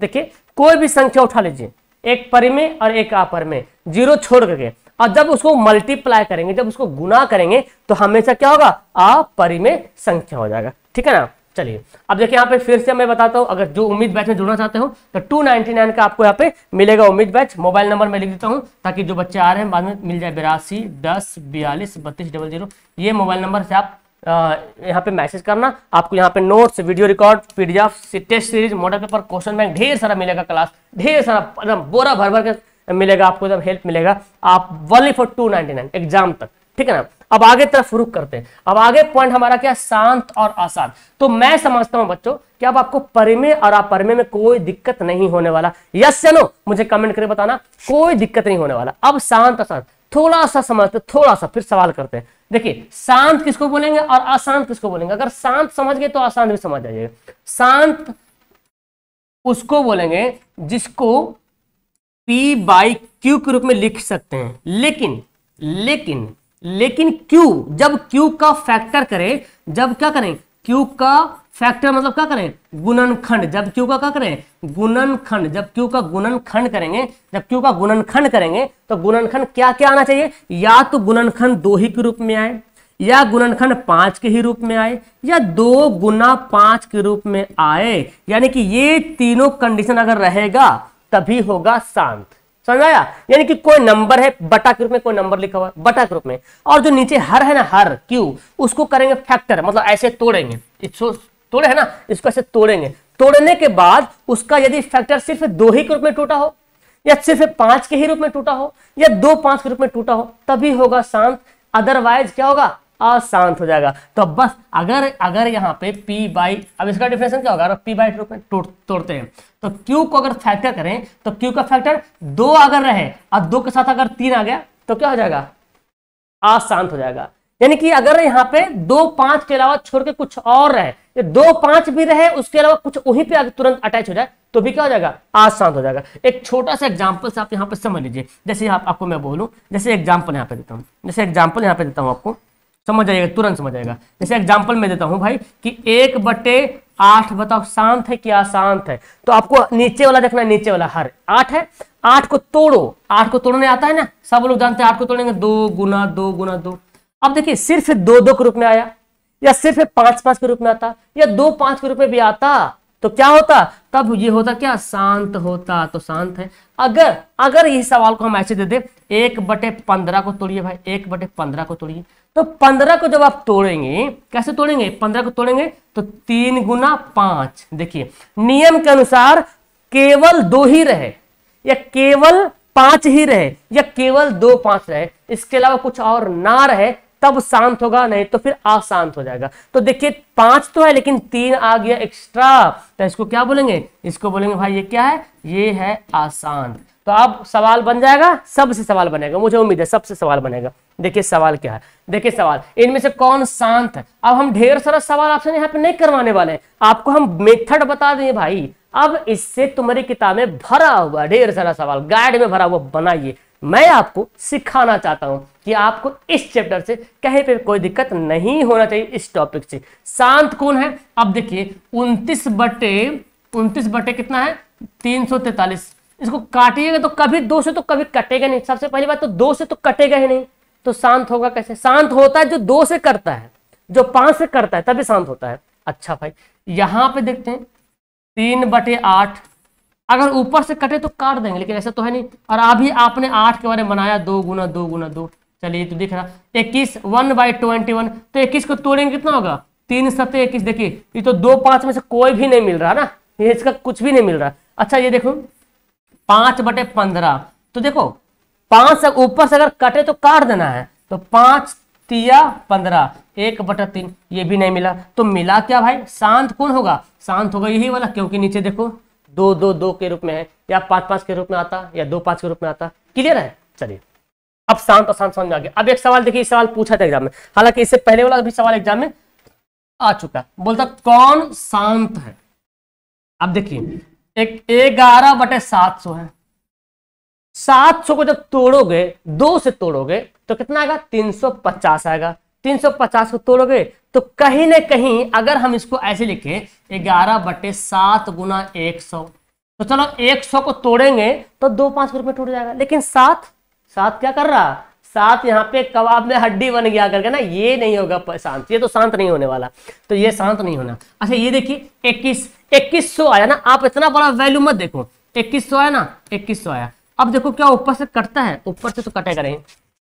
देखिए कोई भी संख्या उठा लीजिए एक परि में और एक अपर में जीरो छोड़ करके और जब उसको मल्टीप्लाई करेंगे जब उसको गुना करेंगे तो हमेशा क्या होगा अपरि में संख्या हो जाएगा ठीक है ना चलिए अब देखिए यहाँ पे फिर से मैं बताता हूँ अगर जो उम्मीद बैच में जुड़ना चाहते हो तो 299 का आपको यहाँ पे मिलेगा उम्मीद बैच मोबाइल नंबर मैं लिख देता हूँ ताकि जो बच्चे आ रहे हैं बाद में मिल जाए बिरासी दस बयालीस बत्तीस डबल जीरो ये मोबाइल नंबर से आप यहाँ पे मैसेज करना आपको यहाँ पे notes video record PDF test series model paper question bank ढेर सारा मिलेगा क्लास ढेर सारा एकदम बोरा भर भर के मिलेगा आपको एकदम हेल्प मिलेगा आप ओनली फॉर टू एग्जाम तक ठीक है ना अब आगे तरफ रुख करते हैं अब आगे पॉइंट हमारा क्या शांत और आसान तो मैं समझता हूं बच्चों कि अब आपको परिमे और अपरिमेय में कोई दिक्कत नहीं होने वाला यस या नो मुझे कमेंट करके बताना कोई दिक्कत नहीं होने वाला अब शांत आसान थोड़ा सा समझते थोड़ा सा फिर सवाल करते हैं देखिए शांत किसको बोलेंगे और अशांत किसको बोलेंगे अगर शांत समझ गए तो अशांत भी समझ जाइए शांत उसको बोलेंगे जिसको पी बाई क्यू के रूप में लिख सकते हैं लेकिन लेकिन लेकिन क्यू जब क्यू का फैक्टर करें जब क्या करें क्यू का फैक्टर मतलब क्या करें गुणनखंड जब क्यू का क्या करें गुणनखंड जब क्यू का गुणनखंड करेंगे जब क्यू का गुणनखंड करेंगे तो गुणनखंड क्या क्या आना चाहिए या तो गुणनखंड दो ही के रूप में आए या गुणनखंड पांच के ही रूप में आए या दो गुना पांच के रूप में आए यानी कि ये तीनों कंडीशन अगर रहेगा तभी होगा शांत समझ आया यानी कि कोई नंबर है बटा के रूप में कोई नंबर लिखा हुआ बटा के रूप में और जो नीचे हर है ना हर क्यू उसको करेंगे फैक्टर मतलब ऐसे तोड़ेंगे तोड़े है ना इसको ऐसे तोड़ेंगे तोड़ने के बाद उसका यदि फैक्टर सिर्फ दो ही के रूप में टूटा हो या सिर्फ पांच के ही रूप में टूटा हो या दो पांच के रूप में टूटा हो तभी होगा शांत अदरवाइज क्या होगा अशांत हो जाएगा तो बस अगर अगर यहाँ पे p बाई अब इसका डिफिनेशन क्या होगा अगर p बाई रूप में तोड़ते हैं तो q को अगर फैक्टर करें तो q का फैक्टर दो अगर रहे और दो के साथ अगर तीन आ गया तो क्या हो जाएगा अशांत हो जाएगा यानी कि अगर यहाँ पे दो पांच के अलावा छोड़ के कुछ और रहे ये दो पांच भी रहे उसके अलावा कुछ वहीं पे अगर तुरंत अटैच हो जाए तो भी क्या हो जाएगा आसान हो जाएगा एक छोटा सा एग्जाम्पल से आप यहाँ पर समझ लीजिए जैसे आप, आपको मैं बोलूँ जैसे एग्जाम्पल यहाँ पे देता हूँ जैसे एग्जाम्पल यहाँ पे देता हूँ आपको समझ आएगा तुरंत समझ आएगा जैसे एग्जाम्पल मैं देता हूँ भाई कि एक बटे आठ बताओ शांत है कि अशांत है तो आपको नीचे वाला देखना है नीचे वाला हर आठ है आठ को तोड़ो आठ को तोड़ने आता है ना सब लोग जानते हैं आठ को तोड़ेंगे दो गुना दो गुना दो अब देखिए सिर्फ दो दो के रूप में आया या सिर्फ पांच पांच के रूप में आता या दो पांच के रूप में भी आता तो क्या होता तब ये होता क्या हाँ, शांत होता तो शांत है अगर अगर इस सवाल को हम ऐसे दे दे एक बटे पंद्रह को तोड़िए भाई एक बटे पंद्रह को तोड़िए तो पंद्रह को जब आप तोड़ेंगे कैसे तोड़ेंगे पंद्रह को तोड़ेंगे तो तीन गुना पांच देखिए नियम के अनुसार केवल दो ही रहे या केवल पांच ही रहे या केवल दो पांच रहे इसके अलावा कुछ और ना रहे तब शांत होगा नहीं तो फिर अशांत हो जाएगा तो देखिए पांच तो है लेकिन तीन आ गया एक्स्ट्रा तो इसको क्या बोलेंगे इसको बोलेंगे भाई ये क्या है ये है अशांत तो अब सवाल बन जाएगा सबसे सवाल बनेगा मुझे उम्मीद है सबसे सवाल बनेगा देखिए सवाल क्या है देखिए सवाल इनमें से कौन शांत है अब हम ढेर सारा सवाल आपसे यहाँ पे नहीं करवाने वाले हैं आपको हम मेथड बता दें भाई अब इससे तुम्हारी किताब में भरा हुआ ढेर सारा सवाल गाइड में भरा हुआ बनाइए मैं आपको सिखाना चाहता हूं कि आपको इस चैप्टर से कहीं पर कोई दिक्कत नहीं होना चाहिए इस टॉपिक से शांत कौन है अब देखिए उनतीस बटे उनतीस बटे कितना है तीन सौ तैतालीस इसको काटिएगा तो कभी दो से तो कभी कटेगा नहीं सबसे पहली बात तो दो से तो कटेगा ही नहीं तो शांत होगा कैसे शांत होता है जो दो से करता है जो पांच से करता है तभी शांत होता है अच्छा भाई यहां पर देखते हैं तीन बटे आठ अगर ऊपर से कटे तो काट देंगे लेकिन ऐसा तो है नहीं और अभी आपने आठ के बारे में बनाया दो गुना दो गुना दो चलिए तो दिख रहा इक्कीस वन बाई ट्वेंटी वन तो इक्कीस को तोड़ेंगे कितना होगा तीन सत्य इक्कीस देखिए ये तो दो पांच में से कोई भी नहीं मिल रहा ना ये इसका कुछ भी नहीं मिल रहा अच्छा ये देखो पांच बटे पंद्रह तो देखो पांच से ऊपर से अगर कटे तो काट देना है तो पांच तिया पंद्रह एक बटा तीन ये भी नहीं मिला तो मिला क्या भाई शांत कौन होगा शांत होगा यही वाला क्योंकि नीचे देखो दो दो दो के रूप में है या पांच पांच के रूप में आता या दो पांच के रूप में आता क्लियर है चलिए अब शांत और शांत समझ आ गया अब एक सवाल देखिए सवाल पूछा था एग्जाम में हालांकि इससे पहले वाला भी सवाल एग्जाम में आ चुका बोलता कौन शांत है अब देखिए एक ग्यारह बटे सात सौ है सात सौ को जब तोड़ोगे दो से तोड़ोगे तो कितना आएगा तीन सौ पचास आएगा तीन सौ पचास को तोड़ोगे तो कहीं ना कहीं अगर हम इसको ऐसे लिखें ग्यारह बटे सात गुना एक सौ तो चलो एक सौ को तोड़ेंगे तो दो पांच के रूप में टूट जाएगा लेकिन सात सात क्या कर रहा सात यहाँ पे कबाब में हड्डी बन गया करके ना ये नहीं होगा शांत ये तो शांत नहीं होने वाला तो ये शांत नहीं होना अच्छा ये देखिए इक्कीस इक्कीस सौ आया ना आप इतना बड़ा वैल्यू मत देखो इक्कीस सौ आया ना इक्कीस सौ आया अब देखो क्या ऊपर से कटता है ऊपर से तो कटेगा नहीं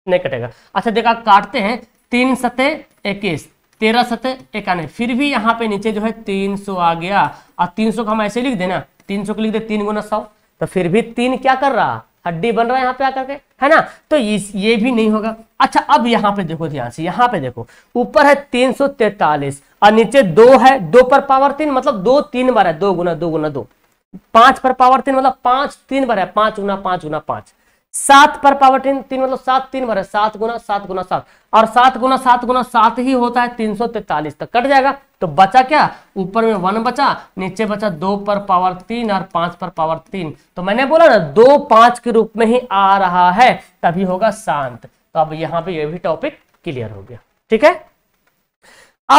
नहीं कटेगा अच्छा देखा काटते हैं तीन सतह इक्कीस तेरह सत इक्यानवे फिर भी यहाँ पे नीचे जो है तीन सौ आ गया और तीन सौ का हम ऐसे लिख देना तीन सौ को लिख दे तीन गुना सौ तो फिर भी तीन क्या कर रहा हड्डी बन रहा है यहाँ पे आकर के है ना तो ये भी नहीं होगा अच्छा अब यहाँ पे देखो ध्यान से यहाँ पे देखो ऊपर है तीन सौ तैतालीस और नीचे दो है दो पर पावर तीन मतलब दो तीन बार है दो गुना दो गुना दो पांच पर पावर तीन मतलब पांच तीन बार है पांच गुना पांच गुना पांच सात पर पावर तीन तीन मतलब सात तीन बार है सात गुना सात गुना सात और सात गुना सात गुना सात ही होता है तीन सौ तैतालीस तक तो कट जाएगा तो बचा क्या ऊपर में वन बचा नीचे बचा दो पर पावर तीन और पांच पर पावर तीन तो मैंने बोला ना दो पांच के रूप में ही आ रहा है तभी होगा शांत तो अब यहां पर यह भी टॉपिक क्लियर हो गया ठीक है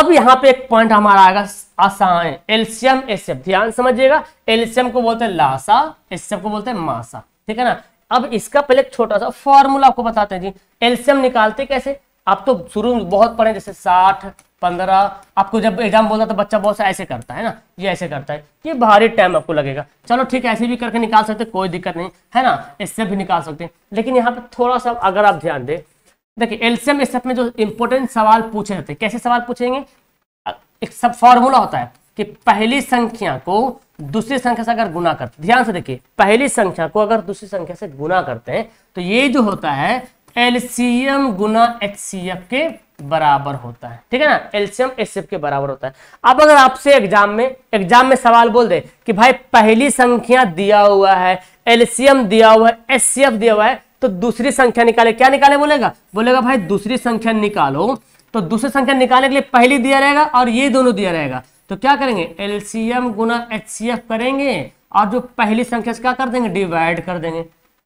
अब यहाँ पे एक पॉइंट हमारा आएगा आसान एल्सियम एसियम ध्यान समझिएगा एल्सियम को बोलते हैं लासा एसियम को बोलते हैं मासा ठीक है ना अब इसका पहले छोटा सा फॉर्मूला आपको बताते हैं जी एल्सियम निकालते कैसे आप तो शुरू में बहुत पढ़े जैसे साठ पंद्रह आपको जब एग्जाम बोलता तो बच्चा बहुत सा ऐसे करता है ना ये ऐसे करता है ये भारी टाइम आपको लगेगा चलो ठीक है ऐसे भी करके निकाल सकते कोई दिक्कत नहीं है ना इससे भी निकाल सकते हैं लेकिन यहाँ पे थोड़ा सा अगर आप ध्यान दें देखिए एल्सियम स्टेप में जो इंपोर्टेंट सवाल पूछे जाते हैं कैसे सवाल पूछेंगे एक सब फॉर्मूला होता है कि पहली संख्या को दूसरी संख्या से अगर गुना करते ध्यान से देखिए पहली संख्या को अगर दूसरी संख्या से गुना करते हैं तो ये जो होता है एलसीएम गुना एचसीएफ के बराबर होता है ठीक है ना एलसीएम एचसीएफ के बराबर होता है अब अगर आपसे एग्जाम में एग्जाम में सवाल बोल दे कि भाई पहली संख्या दिया हुआ है एलसीएम दिया हुआ है एफ दिया हुआ है तो दूसरी संख्या निकाले क्या निकाले बोलेगा बोलेगा भाई दूसरी संख्या निकालो तो दूसरी संख्या निकालने के लिए पहली दिया रहेगा और ये दोनों दिया रहेगा तो क्या करेंगे एलसीएम गुना एफ करेंगे और जो पहली संख्या से क्या कर देंगे डिवाइड कर देंगे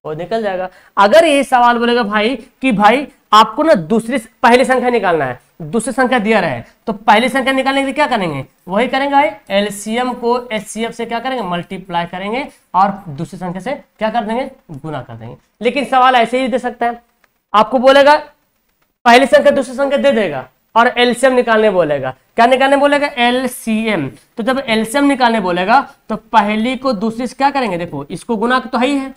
वो निकल जाएगा अगर ये सवाल बोलेगा भाई कि भाई आपको ना दूसरी पहली संख्या निकालना है दूसरी संख्या दिया रहा है तो पहली संख्या निकालने के लिए क्या करेंगे वही करेंगे भाई एलसीएम को एचसीएफ से क्या करेंगे मल्टीप्लाई करेंगे और दूसरी संख्या से क्या कर देंगे गुना कर देंगे लेकिन सवाल ऐसे ही दे सकता है आपको बोलेगा पहली संख्या दूसरी संख्या दे देगा और एल्सियम निकालने बोलेगा क्या निकालने बोलेगा एलसीएम तो जब एल्सियम निकालने बोलेगा तो पहली को दूसरी से क्या करेंगे देखो इसको गुना तो है ही है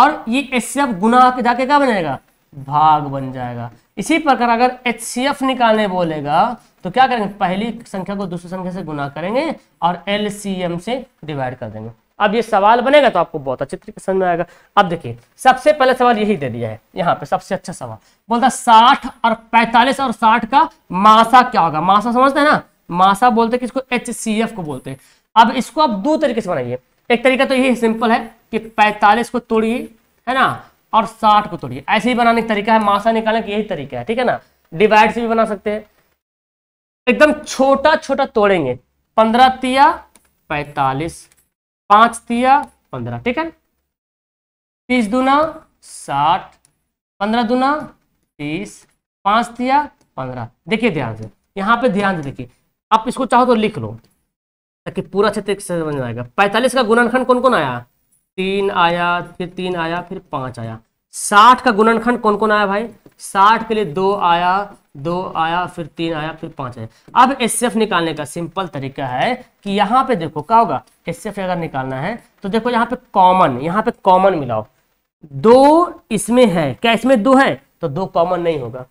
और ये एच गुना के जाके क्या बनेगा भाग बन जाएगा इसी प्रकार अगर एच निकालने बोलेगा तो क्या करेंगे पहली संख्या को दूसरी संख्या से गुना करेंगे और एल से डिवाइड कर देंगे अब ये सवाल बनेगा तो आपको बहुत अच्छे तरीके समझ में आएगा अब देखिए सबसे पहले सवाल यही दे दिया है यहाँ पे सबसे अच्छा सवाल बोलता है साठ और पैंतालीस और साठ का मासा क्या होगा मासा समझते हैं ना मासा बोलते किसको एच सी एफ को बोलते हैं अब इसको आप दो तरीके से बनाइए एक तरीका तो यही सिंपल है कि पैंतालीस को तोड़िए है ना और साठ को तोड़िए ऐसे ही बनाने का तरीका है मासा निकालने का यही तरीका है ठीक है ना डिवाइड से भी बना सकते हैं एकदम छोटा छोटा तोड़ेंगे पंद्रह तिया पैतालीस पांच तिया पंद्रह ठीक है तीस दूना साठ पंद्रह दूना तीस पांच तिया पंद्रह देखिए ध्यान से यहां पे ध्यान से देखिए आप इसको चाहो तो लिख लो ताकि पूरा अच्छे तरीके से समझ आएगा पैंतालीस का गुणनखंड कौन कौन आया तीन आया फिर तीन आया फिर पांच आया साठ का गुणनखंड कौन कौन आया भाई साठ के लिए दो आया दो आया फिर तीन आया फिर पांच आया अब एस निकालने का सिंपल तरीका है कि यहाँ पे देखो क्या होगा एस अगर निकालना है तो देखो यहाँ पे कॉमन यहाँ पे कॉमन मिलाओ दो इसमें है क्या इसमें दो है तो दो कॉमन नहीं होगा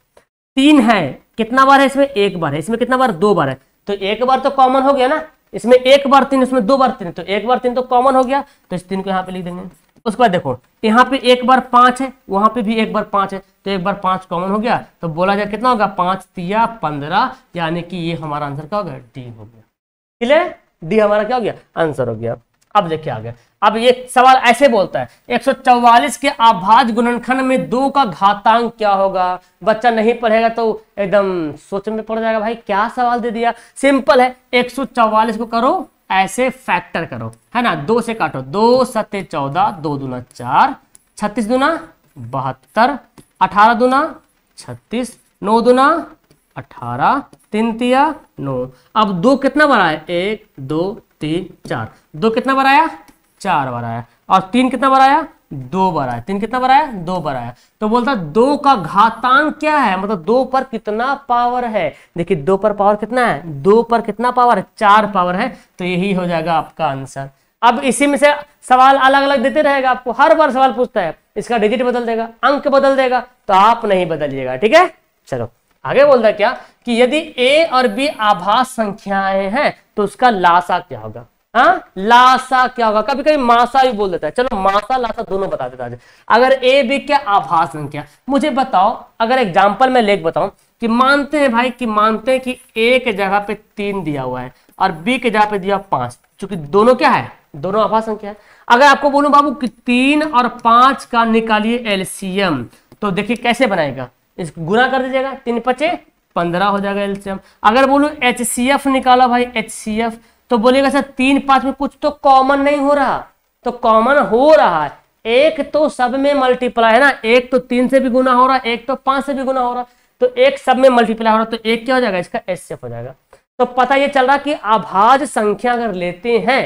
तीन है कितना बार है इसमें एक बार है इसमें कितना बार दो बार है तो एक बार तो कॉमन हो गया ना इसमें एक बार तीन इसमें दो बार तीन तो एक बार तीन तो कॉमन हो गया तो इस तीन को यहाँ पे लिख देंगे उसके बाद देखो यहाँ पे एक बार पांच है वहां पे भी एक बार पांच है तो एक बार पांच कॉमन हो गया तो बोला जाए कितना होगा पांच तिया पंद्रह यानी कि ये हमारा आंसर क्या हो गया डी हो गया क्लियर डी हमारा क्या हो गया आंसर हो गया अब देखिए आगे अब ये सवाल ऐसे बोलता है 144 के आभाज गुणनखंड में दो का घातांक क्या होगा बच्चा नहीं पढ़ेगा तो एकदम सोच में पड़ जाएगा भाई क्या सवाल दे दिया सिंपल है 144 को करो ऐसे फैक्टर करो है ना दो से काटो दो सत्य चौदह दो दूना चार छत्तीस दूना बहत्तर अठारह दूना छत्तीस नौ दूना अठारह तीन तिया नौ अब दो कितना बार आया एक दो तीन चार दो कितना बार आया चार बार आया और तीन कितना बार आया दो बार आया तीन कितना बार आया दो बार आया तो बोलता दो का घातांक क्या है मतलब दो पर कितना पावर है देखिए दो पर पावर कितना है दो पर कितना पावर है चार पावर है तो यही हो जाएगा आपका आंसर अब इसी में से सवाल अलग अलग देते रहेगा आपको हर बार सवाल पूछता है इसका डिजिट बदल देगा अंक बदल देगा तो आप नहीं बदलिएगा ठीक है चलो आगे बोलता क्या कि यदि ए और बी आभास संख्याएं हैं तो उसका लासा क्या होगा हाँ लासा क्या होगा कभी कभी मासा भी बोल देता है चलो मासा लासा दोनों बता देता है अगर ए बी क्या आभास संख्या मुझे बताओ अगर एग्जाम्पल में लेख बताऊं कि मानते हैं भाई कि मानते हैं कि ए के जगह पे तीन दिया हुआ है और बी के जगह पे दिया पांच चूंकि दोनों क्या है दोनों आभास संख्या है अगर आपको बोलूं बाबू कि तीन और पांच का निकालिए एलसीएम तो देखिए कैसे बनाएगा इस गुना कर दीजिएगा तीन पचे पंद्रह हो जाएगा एलसीएम अगर बोलू एच निकाला भाई एच तो बोलिएगा सर तीन पांच में कुछ तो कॉमन नहीं हो रहा तो कॉमन हो रहा है एक तो सब में मल्टीप्लाई है ना एक तो तीन से भी गुना हो रहा है एक तो पांच से भी गुना हो रहा तो एक सब में मल्टीप्लाई हो रहा तो एक क्या हो जाएगा इसका एस हो जाएगा तो पता ये चल रहा कि आभाज संख्या अगर लेते हैं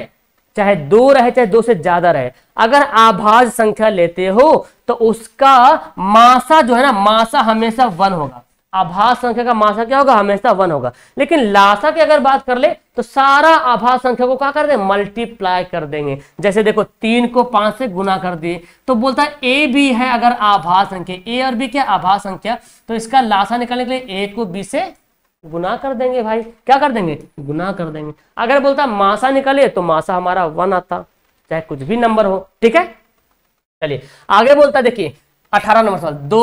चाहे दो रहे चाहे दो से ज्यादा रहे अगर आभाज संख्या लेते हो तो उसका मासा जो है ना मासा हमेशा वन होगा आभास संख्या का मासा क्या होगा हमेशा वन होगा लेकिन लासा की अगर बात कर ले तो सारा आभास संख्या को क्या कर दे मल्टीप्लाई कर देंगे जैसे देखो तीन को पांच से गुना कर दिए तो बोलता है ए बी है अगर आभास संख्या ए और बी क्या आभास संख्या तो इसका लासा निकालने के लिए ए को बी से गुना कर देंगे भाई क्या कर देंगे गुना कर देंगे अगर बोलता मासा निकाले तो मासा हमारा वन आता चाहे कुछ भी नंबर हो ठीक है चलिए आगे बोलता देखिए अठारह नंबर सवाल दो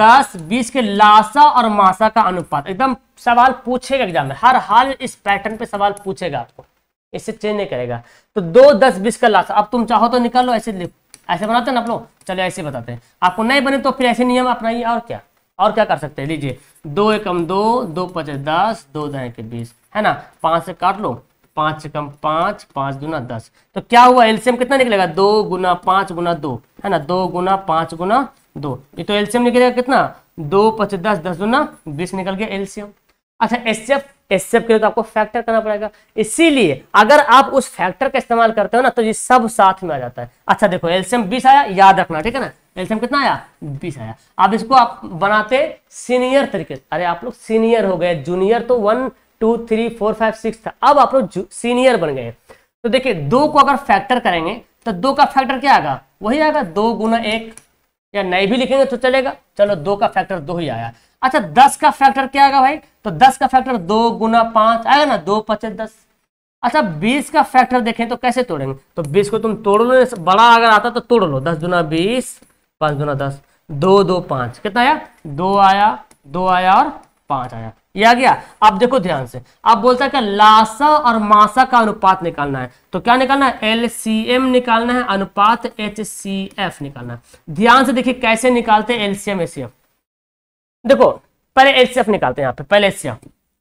दस बीस के लासा और मासा का अनुपात एकदम सवाल पूछेगा एग्जाम में हर हाल इस पैटर्न पे सवाल पूछेगा आपको इससे चेंज नहीं करेगा तो दो दस बीस का लासा अब तुम चाहो तो निकाल लो ऐसे ऐसे बनाते हैं ना आप लोग चलो ऐसे बताते हैं आपको नहीं बने तो फिर ऐसे नियम अपनाइए और क्या और क्या कर सकते हैं लीजिए दो एकम दो दो पचास दस दो दहें के बीस है ना पांच से काट लो पांच से कम पांच पांच दुना दस तो क्या हुआ एल्सियम कितना निकलेगा दो गुना पांच गुना दो है ना दो गुना पांच गुना दो ये तो एल्सियम निकलेगा कितना दो पच दस दस गुना बीस निकल गया एल्सियम अच्छा एस एफ एस एफ के लिए तो आपको फैक्टर करना पड़ेगा इसीलिए अगर आप उस फैक्टर का इस्तेमाल करते हो ना तो ये सब साथ में आ जाता है अच्छा देखो एल्सियम बीस आया याद रखना ठीक है ना एल्सियम कितना आया बीस आया अब इसको आप बनाते सीनियर तरीके अरे आप लोग सीनियर हो गए जूनियर तो one two three four five six था अब आप लोग सीनियर बन गए तो देखिए दो को अगर फैक्टर करेंगे तो दो का फैक्टर क्या आएगा वही आएगा दो गुना एक या नहीं भी लिखेंगे तो चलेगा चलो दो का फैक्टर दो ही आया अच्छा दस का फैक्टर क्या आएगा भाई तो दस का फैक्टर दो गुना पांच आएगा ना दो पचे दस अच्छा बीस का फैक्टर देखें तो कैसे तोड़ेंगे तो बीस को तुम तोड़ लो बड़ा अगर आता तो तोड़ लो दस दुना बीस पांच दुना दस दो दो पांच कितना आया दो आया दो आया और पांच आया आ गया अब देखो ध्यान से अब बोलता है कि लासा और मासा का अनुपात निकालना है तो क्या निकालना है एम निकालना है अनुपात एफ निकालना ध्यान से देखिए कैसे निकालते हैं एलसीएम एसीएफ देखो पहले एफ निकालते हैं यहाँ पे पहले एचसीएफ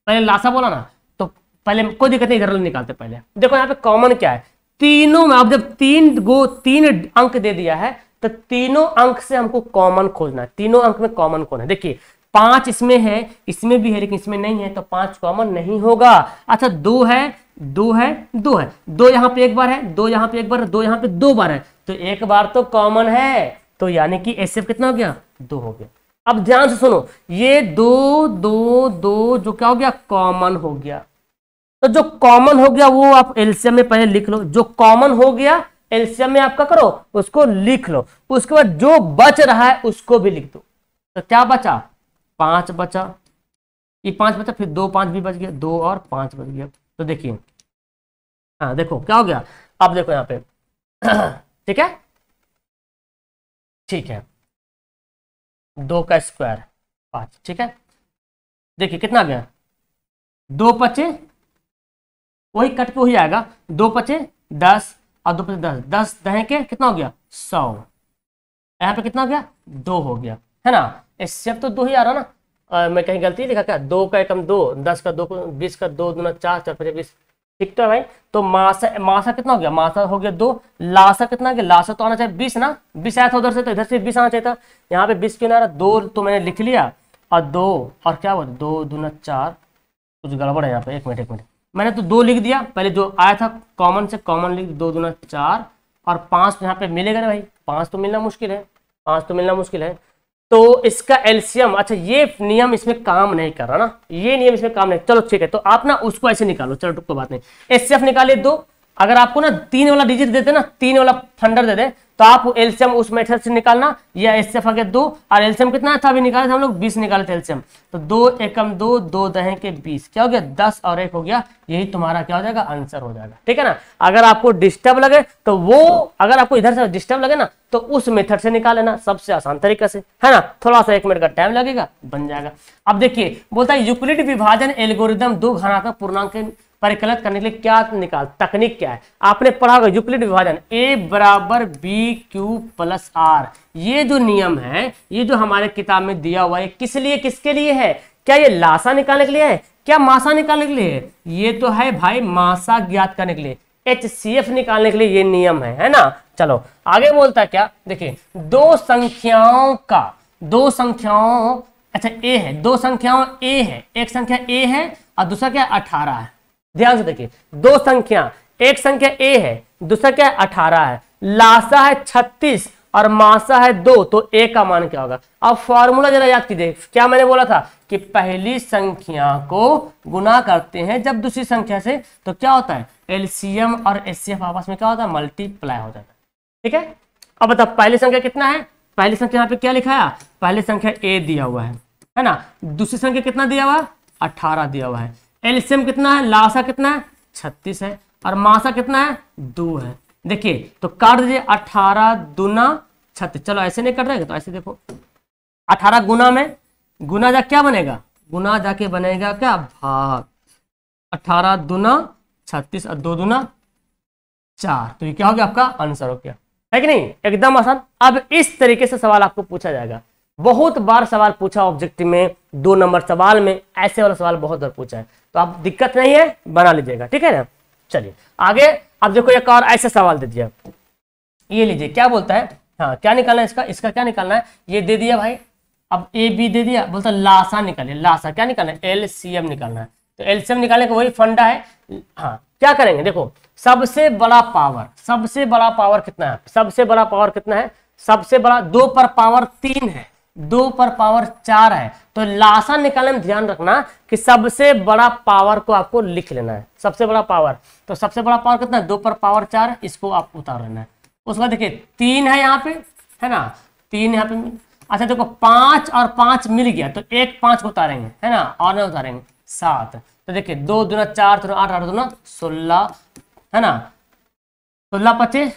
पहले लासा बोला ना तो पहले कोई दिक्कत नहीं इधर निकालते पहले देखो यहाँ पे कॉमन क्या है तीनों में अब जब तीन गो तीन अंक दे दिया है तो तीनों अंक से हमको कॉमन खोजना है तीनों अंक में कॉमन कौन है देखिए पांच इसमें है इसमें भी है लेकिन इसमें नहीं है तो पांच कॉमन नहीं होगा अच्छा दो है दो है दो है दो यहां पे एक बार है दो यहाँ पे एक बार दो यहाँ पे दो बार है तो एक बार तो कॉमन है तो यानी कि एस कितना हो गया दो हो गया अब ध्यान से सुनो ये दो दो दो जो क्या हो गया कॉमन हो गया तो जो कॉमन हो गया वो आप एल्सियम में पहले लिख लो जो कॉमन हो गया एल्सियम में आपका करो उसको लिख लो उसके बाद जो बच रहा है उसको भी लिख दो तो क्या बचा पांच बचा ये पांच बचा फिर दो पांच भी बच गया दो और पांच बच गया तो देखिए हाँ देखो क्या हो गया अब देखो यहाँ पे ठीक है ठीक है दो का स्क्वायर पांच ठीक है देखिए कितना गया दो पचे वही कट के वही आएगा दो पचे दस और दो पचे दस दस दहें के कितना हो गया सौ यहाँ पे कितना हो गया दो हो गया है ना एचसीएफ तो दो ही आ रहा ना आ, मैं कहीं गलती लिखा क्या दो का एकम दो दस का दो बीस का दो दोनों चार चार पचास बीस ठीक तो है भाई तो मासा मासा कितना हो गया मासा हो गया दो लासा कितना हो गया लासा तो आना चाहिए बीस ना बीस आया था उधर से तो इधर से बीस आना चाहिए था यहाँ पे बीस क्यों ना दो तो मैंने लिख लिया और दो और क्या बोल दो दूना चार कुछ गड़बड़ है यहाँ पे एक मिनट एक मिनट मैंने तो दो लिख दिया पहले जो आया था कॉमन से कॉमन लिख दो दूना चार और पाँच तो यहाँ पे मिलेगा ना भाई पाँच तो मिलना मुश्किल है पाँच तो मिलना मुश्किल है तो इसका एल्सियम अच्छा ये नियम इसमें काम नहीं कर रहा ना ये नियम इसमें काम नहीं चलो ठीक है तो आप ना उसको ऐसे निकालो चलो टुक बात नहीं एस निकाले दो अगर आपको ना तीन वाला डिजिट देते ना तीन वाला थंडर दे दे तो आप एल्शियम उस मेथड से निकालना या एस एफ आगे दो और एल्शियम कितना था अभी निकाले थे हम लोग बीस निकाले थे एल्शियम तो दो एकम दो दो दहे के बीस क्या हो गया दस और एक हो गया यही तुम्हारा क्या हो जाएगा आंसर हो जाएगा ठीक है ना अगर आपको डिस्टर्ब लगे तो वो अगर आपको इधर से डिस्टर्ब लगे ना तो उस मेथड से निकाल लेना सबसे आसान तरीके से है ना थोड़ा सा एक मिनट का टाइम लगेगा बन जाएगा अब देखिए बोलता है यूक्लिड विभाजन एल्गोरिदम दो घनात्मक पूर्णांक परिकलित करने के लिए क्या निकाल तकनीक क्या है आपने पढ़ा होगा यूक्लिड विभाजन ए बराबर बी क्यू प्लस आर ये जो नियम है ये जो हमारे किताब में दिया हुआ है किस लिए किसके लिए है क्या ये लाशा निकालने के लिए है क्या मासा निकालने के लिए है ये तो है भाई मासा ज्ञात करने के लिए एच सी एफ निकालने के लिए ये नियम है है ना चलो आगे बोलता है क्या देखिए दो संख्याओं का दो संख्याओं अच्छा ए है दो संख्याओं ए है एक संख्या ए है और दूसरा क्या अठारह है ध्यान से देखिए दो संख्या एक संख्या ए है दूसरा क्या है अठारह है लाशा है छत्तीस और मासा है दो तो ए का मान क्या होगा अब फॉर्मूला जरा याद कीजिए क्या मैंने बोला था कि पहली संख्या को गुना करते हैं जब दूसरी संख्या से तो क्या होता है एलसीएम और एफ आपस में क्या होता है मल्टीप्लाई हो जाता है ठीक है अब बताओ पहली संख्या कितना है पहली संख्या यहाँ पे क्या लिखाया पहली संख्या ए दिया हुआ है है ना दूसरी संख्या कितना दिया हुआ अठारह दिया हुआ है एलसीएम कितना है लासा कितना है छत्तीस है और मासा कितना है दो है देखिए तो काट दीजिए अठारह दुना छत्तीस चलो ऐसे नहीं कट रहेगा तो ऐसे देखो अठारह गुना में गुना जा क्या बनेगा गुना जाके बनेगा क्या भाग अठारह दुना छत्तीस और दो दुना चार तो ये क्या हो गया आपका आंसर हो गया है कि नहीं एकदम आसान अब इस तरीके से सवाल आपको पूछा जाएगा बहुत बार सवाल पूछा ऑब्जेक्टिव में दो नंबर सवाल में ऐसे वाला सवाल बहुत बार पूछा है तो आप दिक्कत नहीं है बना लीजिएगा ठीक है ना चलिए आगे अब देखो एक और ऐसे सवाल दे दिया ये लीजिए क्या बोलता है हाँ क्या निकालना है इसका इसका क्या निकालना है ये दे दिया भाई अब ए बी दे दिया बोलता लासा निकालिए लासा क्या निकालना है एल सी एम निकालना है तो एल सी एम निकालने का वही फंडा है हाँ क्या करेंगे देखो सबसे बड़ा पावर सबसे बड़ा पावर कितना है सबसे बड़ा पावर कितना है सबसे बड़ा दो पर पावर तीन है दो पर पावर चार है तो लासा निकालने में ध्यान रखना कि सबसे बड़ा पावर को आपको लिख लेना है सबसे बड़ा पावर तो सबसे बड़ा पावर कितना है दो पर पावर चार इसको आप उतार लेना है उसके बाद देखिए तीन है यहाँ पे है ना तीन यहाँ पे अच्छा देखो पांच और पांच मिल गया तो एक पांच को उतारेंगे है ना और ना उतारेंगे सात तो देखिए दो दूना चार दूना आठ आठ दूना सोलह है ना सोलह पच्चीस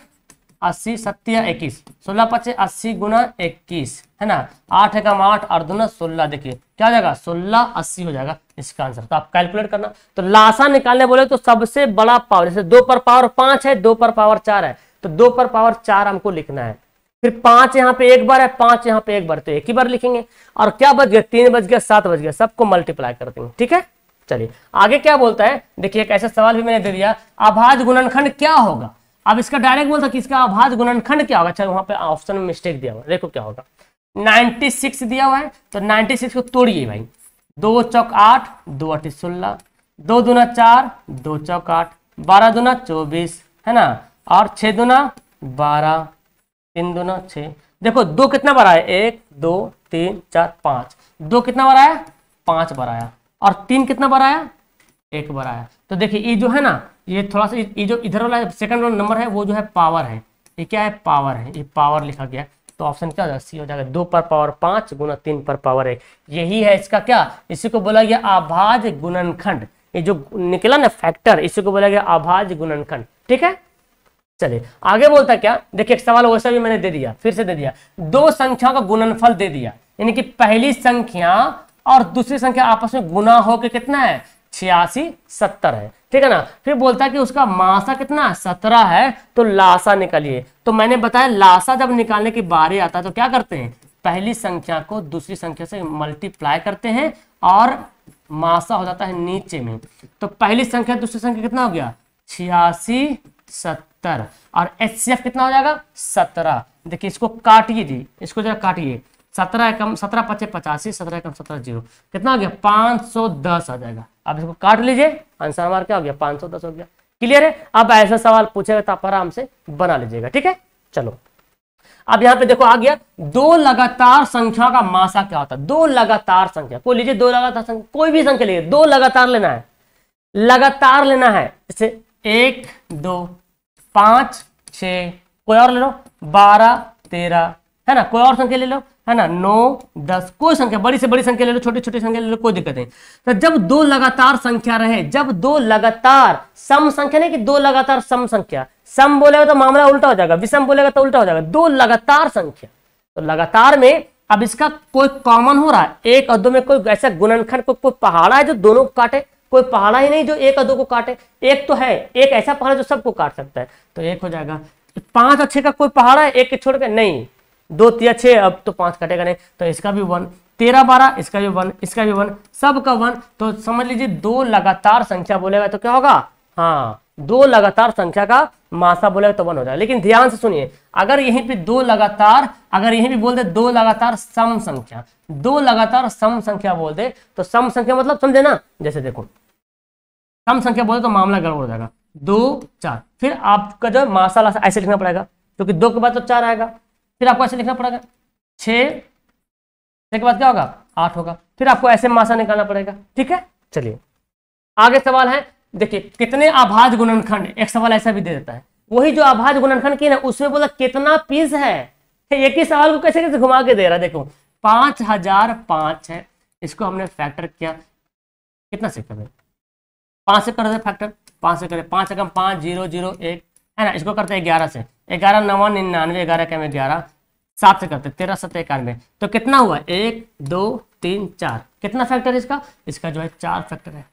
अस्सी सत्या इक्कीस सोलह पच्चीस अस्सी गुना इक्कीस है ना आठ एकम आठ और सोलह देखिए क्या हो जाएगा सोलह अस्सी हो जाएगा इसका आंसर तो आप कैलकुलेट करना तो लाशा निकालने बोले तो सबसे बड़ा पावर जैसे दो पर पावर पांच है दो पर पावर चार है तो दो पर पावर चार हमको लिखना है फिर पांच यहाँ पे एक बार है पांच यहाँ पे एक बार तो एक ही बार लिखेंगे और क्या बच गया तीन बज गया सात बज गया सबको मल्टीप्लाई कर देंगे ठीक है चलिए आगे क्या बोलता है देखिए एक ऐसा सवाल भी मैंने दे दिया अभाज गुणनखंड क्या होगा अब इसका डायरेक्ट बोलता किसका अभाज्य गुणनखंड क्या होगा चलो वहां पे ऑप्शन में मिस्टेक दिया हुआ देखो क्या होगा 96 दिया हुआ है तो 96 को तोड़िए भाई दो चौक आठ दो अठी सोलह दो दुना चार दो चौक आठ बारह दुना चौबीस है ना और छह दूना बारह तीन दुना छ देखो दो कितना बार आया एक दो तीन चार पांच दो कितना बार आया पांच बार आया और तीन कितना बार आया एक बार आया तो देखिए ये जो है ना ये थोड़ा सा ये जो इधर वाला सेकंड वाला नंबर है वो जो है पावर है ये क्या है पावर है ये पावर लिखा गया तो ऑप्शन क्या हो जाएगा सी हो जाएगा दो पर पावर पांच गुना तीन पर पावर एक यही है इसका क्या इसी को बोला गया आभाज गुणनखंड ये जो निकला ना फैक्टर इसी को बोला गया आभाज गुणनखंड ठीक है चलिए आगे बोलता क्या देखिए एक सवाल वैसा भी मैंने दे दिया फिर से दे दिया दो संख्याओं का गुणनफल दे दिया यानी कि पहली संख्या और दूसरी संख्या आपस में गुना होकर कितना है छियासी सत्तर है ठीक है ना फिर बोलता है कि उसका मासा कितना सत्रह है तो लासा निकालिए तो मैंने बताया लासा जब निकालने की बारी आता है तो क्या करते हैं पहली संख्या को दूसरी संख्या से मल्टीप्लाई करते हैं और मासा हो जाता है नीचे में तो पहली संख्या दूसरी संख्या कितना हो गया छियासी सत्तर और एच कितना हो जाएगा सत्रह देखिए इसको काटिए जी इसको जरा काटिए सत्रह एकम सत्रह पचे पचासी सत्रह एकम सत्रह जीरो कितना हो गया पांच सौ दस आ जाएगा आप इसको काट लीजिए आंसर हमारा क्या हो गया पांच सौ दस हो गया क्लियर है अब ऐसा सवाल पूछेगा तो आप आराम से बना लीजिएगा ठीक है चलो अब यहां पे देखो आ गया दो लगातार संख्या का मासा क्या होता है दो लगातार संख्या को लीजिए दो लगातार संख्या कोई भी संख्या लीजिए दो लगातार लेना है लगातार लेना है इसे एक दो पांच छ कोई और ले लो बारह तेरह है ना कोई और संख्या ले लो है ना नौ दस कोई संख्या बड़ी से बड़ी संख्या ले लो छोटी छोटी संख्या ले लो कोई दिक्कत नहीं तो जब दो लगातार संख्या रहे जब दो लगातार सम संख्या नहीं कि दो लगातार सम संख्या सम बोलेगा तो मामला उल्टा हो जाएगा विषम बोलेगा तो उल्टा हो जाएगा दो लगातार संख्या तो लगातार में अब इसका कोई कॉमन हो रहा है एक और दो में कोई ऐसा गुणनखंड कोई कोई पहाड़ा है जो दोनों को काटे कोई पहाड़ा ही नहीं जो एक और दो को काटे एक तो है एक ऐसा पहाड़ा जो सबको काट सकता है तो एक हो जाएगा पांच और छह का कोई पहाड़ा है एक के छोड़ के नहीं दो तीन छः अब तो पाँच कटेगा नहीं तो इसका भी वन तेरह बारह इसका भी वन इसका भी वन सब का वन तो समझ लीजिए दो लगातार संख्या बोलेगा तो क्या होगा हाँ दो लगातार संख्या का मासा बोलेगा तो वन हो जाएगा लेकिन ध्यान से सुनिए अगर यहीं पे दो लगातार अगर यहीं भी बोल दे दो लगातार सम संख्या दो लगातार सम संख्या बोल दे तो सम संख्या मतलब समझे ना जैसे देखो सम संख्या बोले तो मामला गड़बड़ हो जाएगा दो चार फिर आपका जो मासा ऐसे लिखना पड़ेगा क्योंकि तो दो के बाद तो चार आएगा फिर आपको ऐसे लिखना पड़ेगा छ के बाद क्या होगा आठ होगा फिर आपको ऐसे मासा निकालना पड़ेगा ठीक है चलिए आगे सवाल है देखिए कितने आभाज गुणनखंड एक सवाल ऐसा भी दे देता है वही जो आभाज गुणनखंड की ना उसमें बोला कितना पीस है तो एक ही सवाल को कैसे कैसे घुमा के दे रहा है देखो पांच हजार पांच है इसको हमने फैक्टर किया कितना से करें पांच से कर दे फैक्टर पांच से करें पांच एकम पांच जीरो जीरो एक है ना इसको करते हैं ग्यारह से ग्यारह नवा निन्यानवे ग्यारह क्या ग्यारह सात से करते तेरह सत्तर इक्यानवे तो कितना हुआ एक दो तीन चार कितना फैक्टर है इसका इसका जो है चार फैक्टर है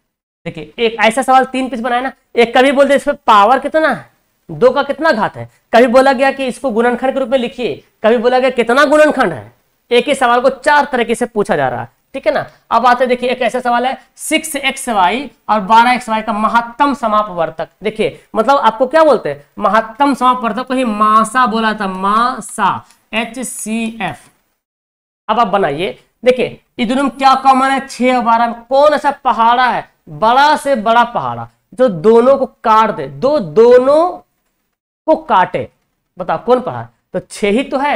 देखिए एक ऐसा सवाल तीन पीस बनाए ना एक कभी बोलते इसमें पावर कितना है दो का कितना घात है कभी बोला गया कि इसको गुणनखंड के रूप में लिखिए कभी बोला गया कितना गुणनखंड है एक ही सवाल को चार तरीके से पूछा जा रहा है ठीक है ना अब आते देखिए एक ऐसा सवाल है सिक्स एक्स वाई और बारह एक्स वाई का महत्तम समाप वर्तक देखिए मतलब आपको क्या बोलते हैं महत्तम समाप वर्तक को ही मासा बोला था मासा एच सी एफ अब आप बनाइए देखिए इधर क्या कॉमन है छह बारह में कौन ऐसा पहाड़ा है बड़ा से बड़ा पहाड़ा जो दोनों को काट दे दो दोनों को काटे बताओ कौन पहाड़ तो छह ही तो है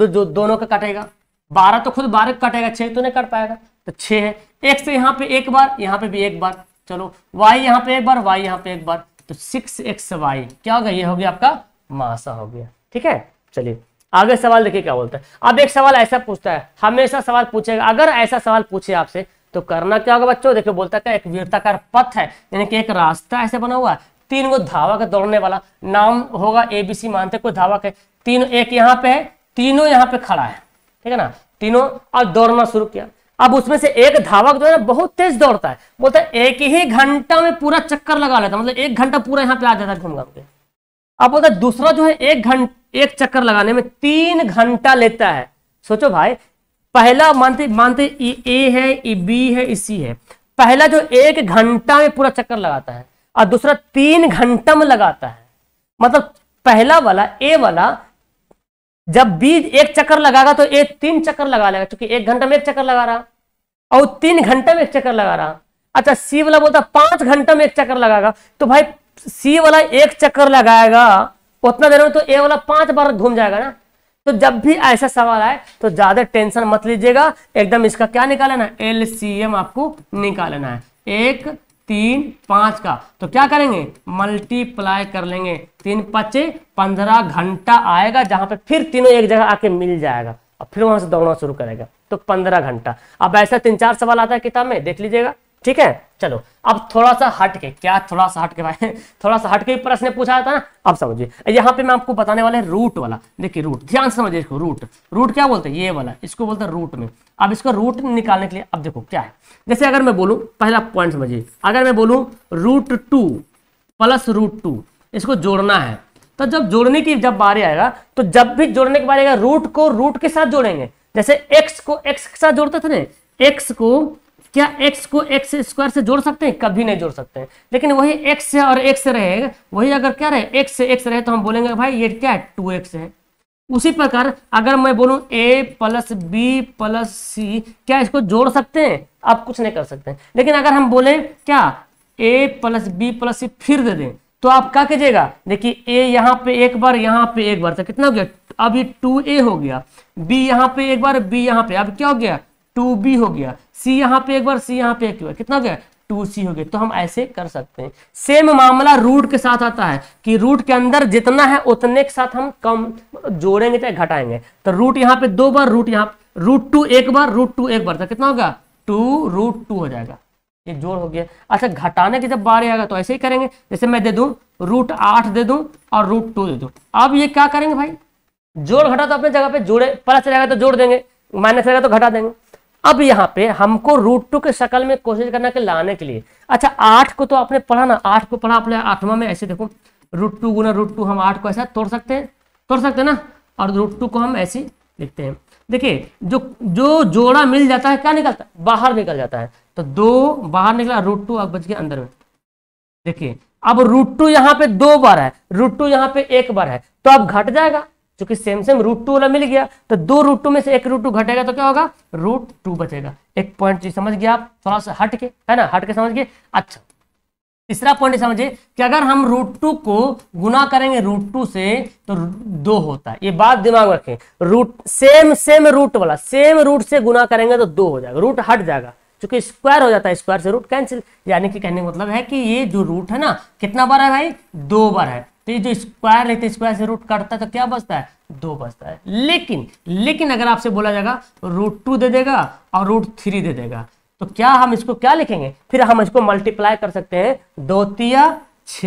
दो जो दोनों का काटेगा बारह तो खुद बारह कटेगा छः तो नहीं कट पाएगा तो छः है एक से यहाँ पे एक बार यहाँ पे भी एक बार चलो वाई यहाँ पे एक बार वाई यहाँ पे एक बार तो सिक्स एक्स वाई क्या हो गया ये हो गया आपका मासा हो गया ठीक है चलिए आगे सवाल देखिए क्या बोलता है अब एक सवाल ऐसा पूछता है हमेशा सवाल पूछेगा अगर ऐसा सवाल पूछे आपसे तो करना क्या होगा बच्चों देखो बोलता है एक वीरताकार पथ है यानी कि एक रास्ता ऐसे बना हुआ है तीन गो धावा का दौड़ने वाला नाम होगा एबीसी मानते कोई धावा के तीन एक यहाँ पे है तीनों यहाँ पे खड़ा है ठीक है ना तीनों और दौड़ना शुरू किया अब उसमें से एक धावक जो है ना बहुत तेज दौड़ता है बोलता है एक ही घंटा में पूरा चक्कर लगा लेता मतलब एक घंटा पूरा यहाँ पे आ जाता है घूम घाम के अब बोलता है दूसरा जो है एक घंटा एक चक्कर लगाने में तीन घंटा लेता है सोचो भाई पहला मानते मानते ए है ई बी है ई सी है पहला जो एक घंटा में पूरा चक्कर लगाता है और दूसरा तीन घंटा में लगाता है मतलब पहला वाला ए वाला जब बीज एक चक्कर लगाएगा तो ये तीन चक्कर लगा लेगा क्योंकि एक घंटा में एक चक्कर लगा रहा और तीन घंटे में एक चक्कर लगा रहा अच्छा सी वाला बोलता पांच घंटे में एक चक्कर लगाएगा तो भाई सी वाला एक चक्कर लगाएगा उतना देर में तो ए वाला पांच बार घूम जाएगा ना तो जब भी ऐसा सवाल आए तो ज्यादा टेंशन मत लीजिएगा एकदम इसका क्या निकालना है एल आपको निकालना है एक तीन पांच का तो क्या करेंगे मल्टीप्लाई कर लेंगे तीन पच्चे पंद्रह घंटा आएगा जहां पे फिर तीनों एक जगह आके मिल जाएगा और फिर वहां से दौड़ना शुरू करेगा तो पंद्रह घंटा अब ऐसा तीन चार सवाल आता है किताब में देख लीजिएगा ठीक है चलो अब थोड़ा सा हट के क्या थोड़ा सा हट के भाई थोड़ा सा हट के प्रश्न पूछा था ना अब समझिए यहाँ पे मैं आपको बताने वाला है रूट वाला देखिए रूट ध्यान समझिए इसको रूट रूट क्या बोलते हैं ये वाला इसको बोलते हैं रूट में अब इसका रूट निकालने के लिए अब देखो क्या है जैसे अगर मैं बोलूं पहला पॉइंट समझिए अगर मैं बोलूं root two plus root two इसको जोड़ना है तो जब जोड़ने की जब बारी आएगा तो जब भी जोड़ने की बारी आएगा रूट को रूट के साथ जोड़ेंगे जैसे एक्स को एक्स के साथ जोड़ते थे ना एक्स को क्या एक्स को एक्स स्क्वायर से जोड़ सकते हैं कभी नहीं जोड़ सकते लेकिन वही एक्स और एक्स रहेगा वही अगर क्या रहे एक्स से एक्स रहे तो हम बोलेंगे भाई ये क्या है टू एक्स है उसी प्रकार अगर मैं बोलूं A plus B plus C क्या इसको जोड़ सकते हैं आप कुछ नहीं कर सकते लेकिन अगर हम बोले क्या A plus B plus C फिर दे दें तो आप क्या कीजिएगा देखिए ए यहाँ पे एक बार यहाँ पे एक बार तो कितना हो गया अभी टू ए हो गया बी यहाँ पे एक बार बी यहाँ पे अब क्या हो गया टू बी हो गया सी यहाँ पे एक बार सी यहाँ पे एक बार कितना हो गया टू सी हो गई तो हम ऐसे कर सकते हैं सेम मामला रूट के साथ आता है कि रूट के अंदर जितना है उतने के साथ हम कम जोड़ेंगे चाहे घटाएंगे तो रूट यहाँ पे दो बार रूट यहाँ रूट टू एक बार रूट टू एक बार तो कितना होगा टू रूट टू हो जाएगा ये जोड़ हो गया अच्छा घटाने की जब बारी आएगा तो ऐसे ही करेंगे जैसे मैं दे दूं रूट आठ दे दूं और रूट टू दे दूं अब ये क्या करेंगे भाई जोड़ घटा तो अपने जगह पे जोड़े प्लस रहेगा तो जोड़ देंगे माइनस रहेगा तो घटा देंगे अब यहाँ पे हमको रूट टू के शकल में कोशिश करना के लाने के लिए अच्छा आठ को तो आपने पढ़ा ना आठ को पढ़ा आपने आठवा में ऐसे देखो रूट टू गुना रूट टू हम आठ को ऐसा तोड़ सकते हैं तोड़ सकते हैं ना और रूट टू को हम ऐसे लिखते हैं देखिए जो जो जोड़ा मिल जाता है क्या निकलता है बाहर निकल जाता है तो दो बाहर निकला रूट टू अब बच गया अंदर में देखिए अब रूट टू यहाँ पे दो बार है रूट टू यहाँ पे एक बार है तो अब घट जाएगा क्योंकि सेम सेम रूट टू वाला मिल गया तो दो रूट टू में से एक रूट टू घटेगा तो क्या होगा रूट टू बचेगा एक पॉइंट समझ गया आप थोड़ा सा हट के है ना हट के समझ गए अच्छा तीसरा पॉइंट समझिए कि अगर हम रूट टू को गुना करेंगे रूट टू से तो दो होता है ये बात दिमाग में रखें रूट सेम सेम रूट वाला सेम रूट से गुना करेंगे तो दो हो जाएगा रूट हट जाएगा चूंकि स्क्वायर हो जाता है स्क्वायर से रूट कैंसिल यानी कि कहने का मतलब है कि ये जो रूट है ना कितना बार है भाई दो बार है तो ये जो स्क्वायर रहते हैं स्क्वायर से रूट काटता है तो क्या बचता है दो बचता है लेकिन लेकिन अगर आपसे बोला जाएगा रूट टू दे देगा और रूट थ्री दे देगा तो क्या हम इसको क्या लिखेंगे फिर हम इसको मल्टीप्लाई कर सकते हैं दो तिया छ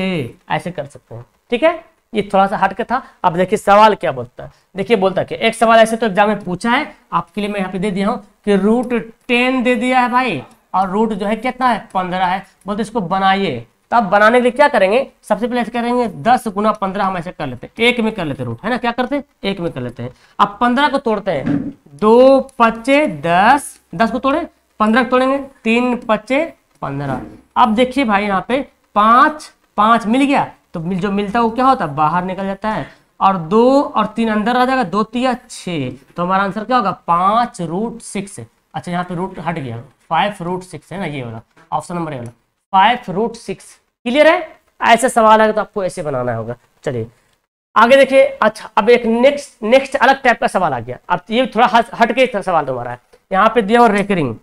ऐसे कर सकते हैं ठीक है ये थोड़ा सा हटके था अब देखिए सवाल क्या बोलता है देखिए बोलता कि एक सवाल ऐसे तो एग्जाम में पूछा है आपके लिए मैं यहाँ पे दे दिया हूँ कि रूट टेन दे दिया है भाई और रूट जो है कितना है पंद्रह है बोलते इसको बनाइए तो आप बनाने के लिए क्या करेंगे सबसे पहले करेंगे दस गुना पंद्रह हम ऐसे कर लेते हैं एक में कर लेते रूट है ना क्या करते हैं एक में कर लेते हैं अब पंद्रह को तोड़ते हैं दो पच्चे दस दस को तोड़े पंद्रह को तोड़ेंगे तीन पच्चे पंद्रह अब देखिए भाई यहाँ पे पांच पांच मिल गया तो मिल जो मिलता है वो क्या होता है बाहर निकल जाता है और दो और तीन अंदर आ जाएगा दो तीन छः तो हमारा आंसर क्या होगा पाँच रूट सिक्स अच्छा यहाँ पे रूट हट गया फाइव रूट सिक्स है ना ये वाला ऑप्शन नंबर ये वाला फाइव रूट सिक्स क्लियर है ऐसे सवाल आएगा तो आपको ऐसे बनाना होगा चलिए आगे देखिए अच्छा अब एक नेक्स्ट नेक्स्ट अलग टाइप का सवाल आ गया अब ये थोड़ा हटके सवाल तुम्हारा है यहाँ पे दिया हुआ रेकरिंग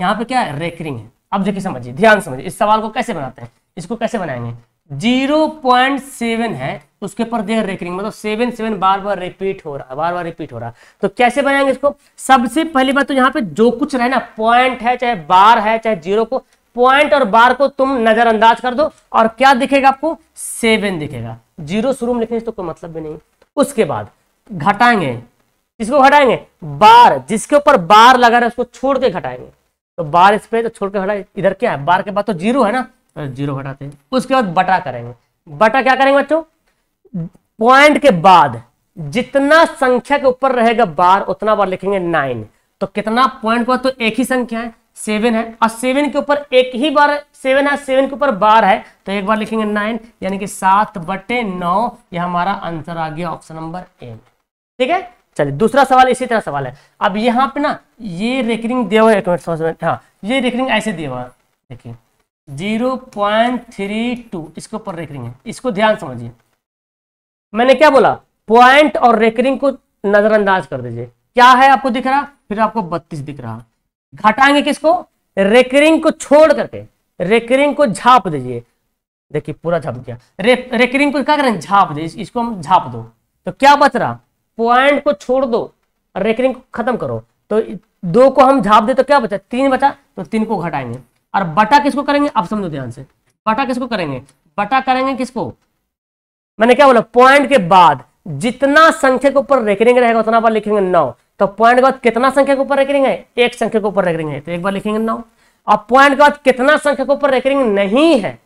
यहाँ पे क्या है रेकरिंग है अब देखिए समझिए ध्यान समझिए इस सवाल को कैसे बनाते हैं इसको कैसे बनाएंगे जीरो पॉइंट सेवन है उसके ऊपर दिया रेकरिंग मतलब सेवन सेवन बार बार रिपीट हो रहा है बार बार रिपीट हो रहा है तो कैसे बनाएंगे इसको सबसे पहली बात तो यहाँ पे जो कुछ रहे ना पॉइंट है चाहे बार है चाहे जीरो को पॉइंट और बार को तुम नजरअंदाज कर दो और क्या दिखेगा आपको सेवन दिखेगा जीरो शुरू में लिखने से तो कोई मतलब भी नहीं उसके बाद घटाएंगे किसको घटाएंगे बार जिसके ऊपर बार लगा रहा है उसको छोड़ के घटाएंगे तो बार इस पे तो छोड़ के घटाए इधर क्या है बार के बाद तो जीरो है ना तो जीरो घटाते हैं उसके बाद बटा करेंगे बटा क्या करेंगे बच्चों पॉइंट के बाद जितना संख्या के ऊपर रहेगा बार उतना बार लिखेंगे नाइन तो कितना पॉइंट पर तो एक ही संख्या है सेवन है और सेवन के ऊपर एक ही बार सेवन है सेवन के ऊपर बार है तो एक बार लिखेंगे नाइन यानी कि सात बटे नौ ये हमारा आंसर आ गया ऑप्शन नंबर ए ठीक है चलिए दूसरा सवाल इसी तरह सवाल है अब यहाँ पे ना ये रेकरिंग दिया हुआ एक मिनट समझ में हाँ ये रेकरिंग ऐसे दिया हुआ देखिए जीरो पॉइंट थ्री टू इसके ऊपर रेकरिंग है इसको ध्यान समझिए मैंने क्या बोला पॉइंट और रेकरिंग को नजरअंदाज कर दीजिए क्या है आपको दिख रहा फिर आपको बत्तीस दिख रहा घटाएंगे किसको रेकरिंग को छोड़ करके रेकरिंग को झाप दीजिए देखिए पूरा झाप दिया रे, रेकरिंग को क्या करें झाप दीजिए इसको हम झाप दो तो क्या बच रहा पॉइंट को छोड़ दो रेकरिंग को खत्म करो तो दो को हम झाप दे तो क्या बचा तीन बचा तो तीन को घटाएंगे और बटा किसको करेंगे आप समझो ध्यान से बटा किसको करेंगे बटा करेंगे किसको मैंने क्या बोला पॉइंट के बाद जितना संख्या के ऊपर रेकरिंग रहेगा उतना बार लिखेंगे नौ तो पॉइंट के बाद कितना संख्या के ऊपर रेकरिंग है एक संख्या के ऊपर रेकरिंग है तो एक बार लिखेंगे नौ अब पॉइंट के बाद कितना संख्या के ऊपर रेकरिंग नहीं है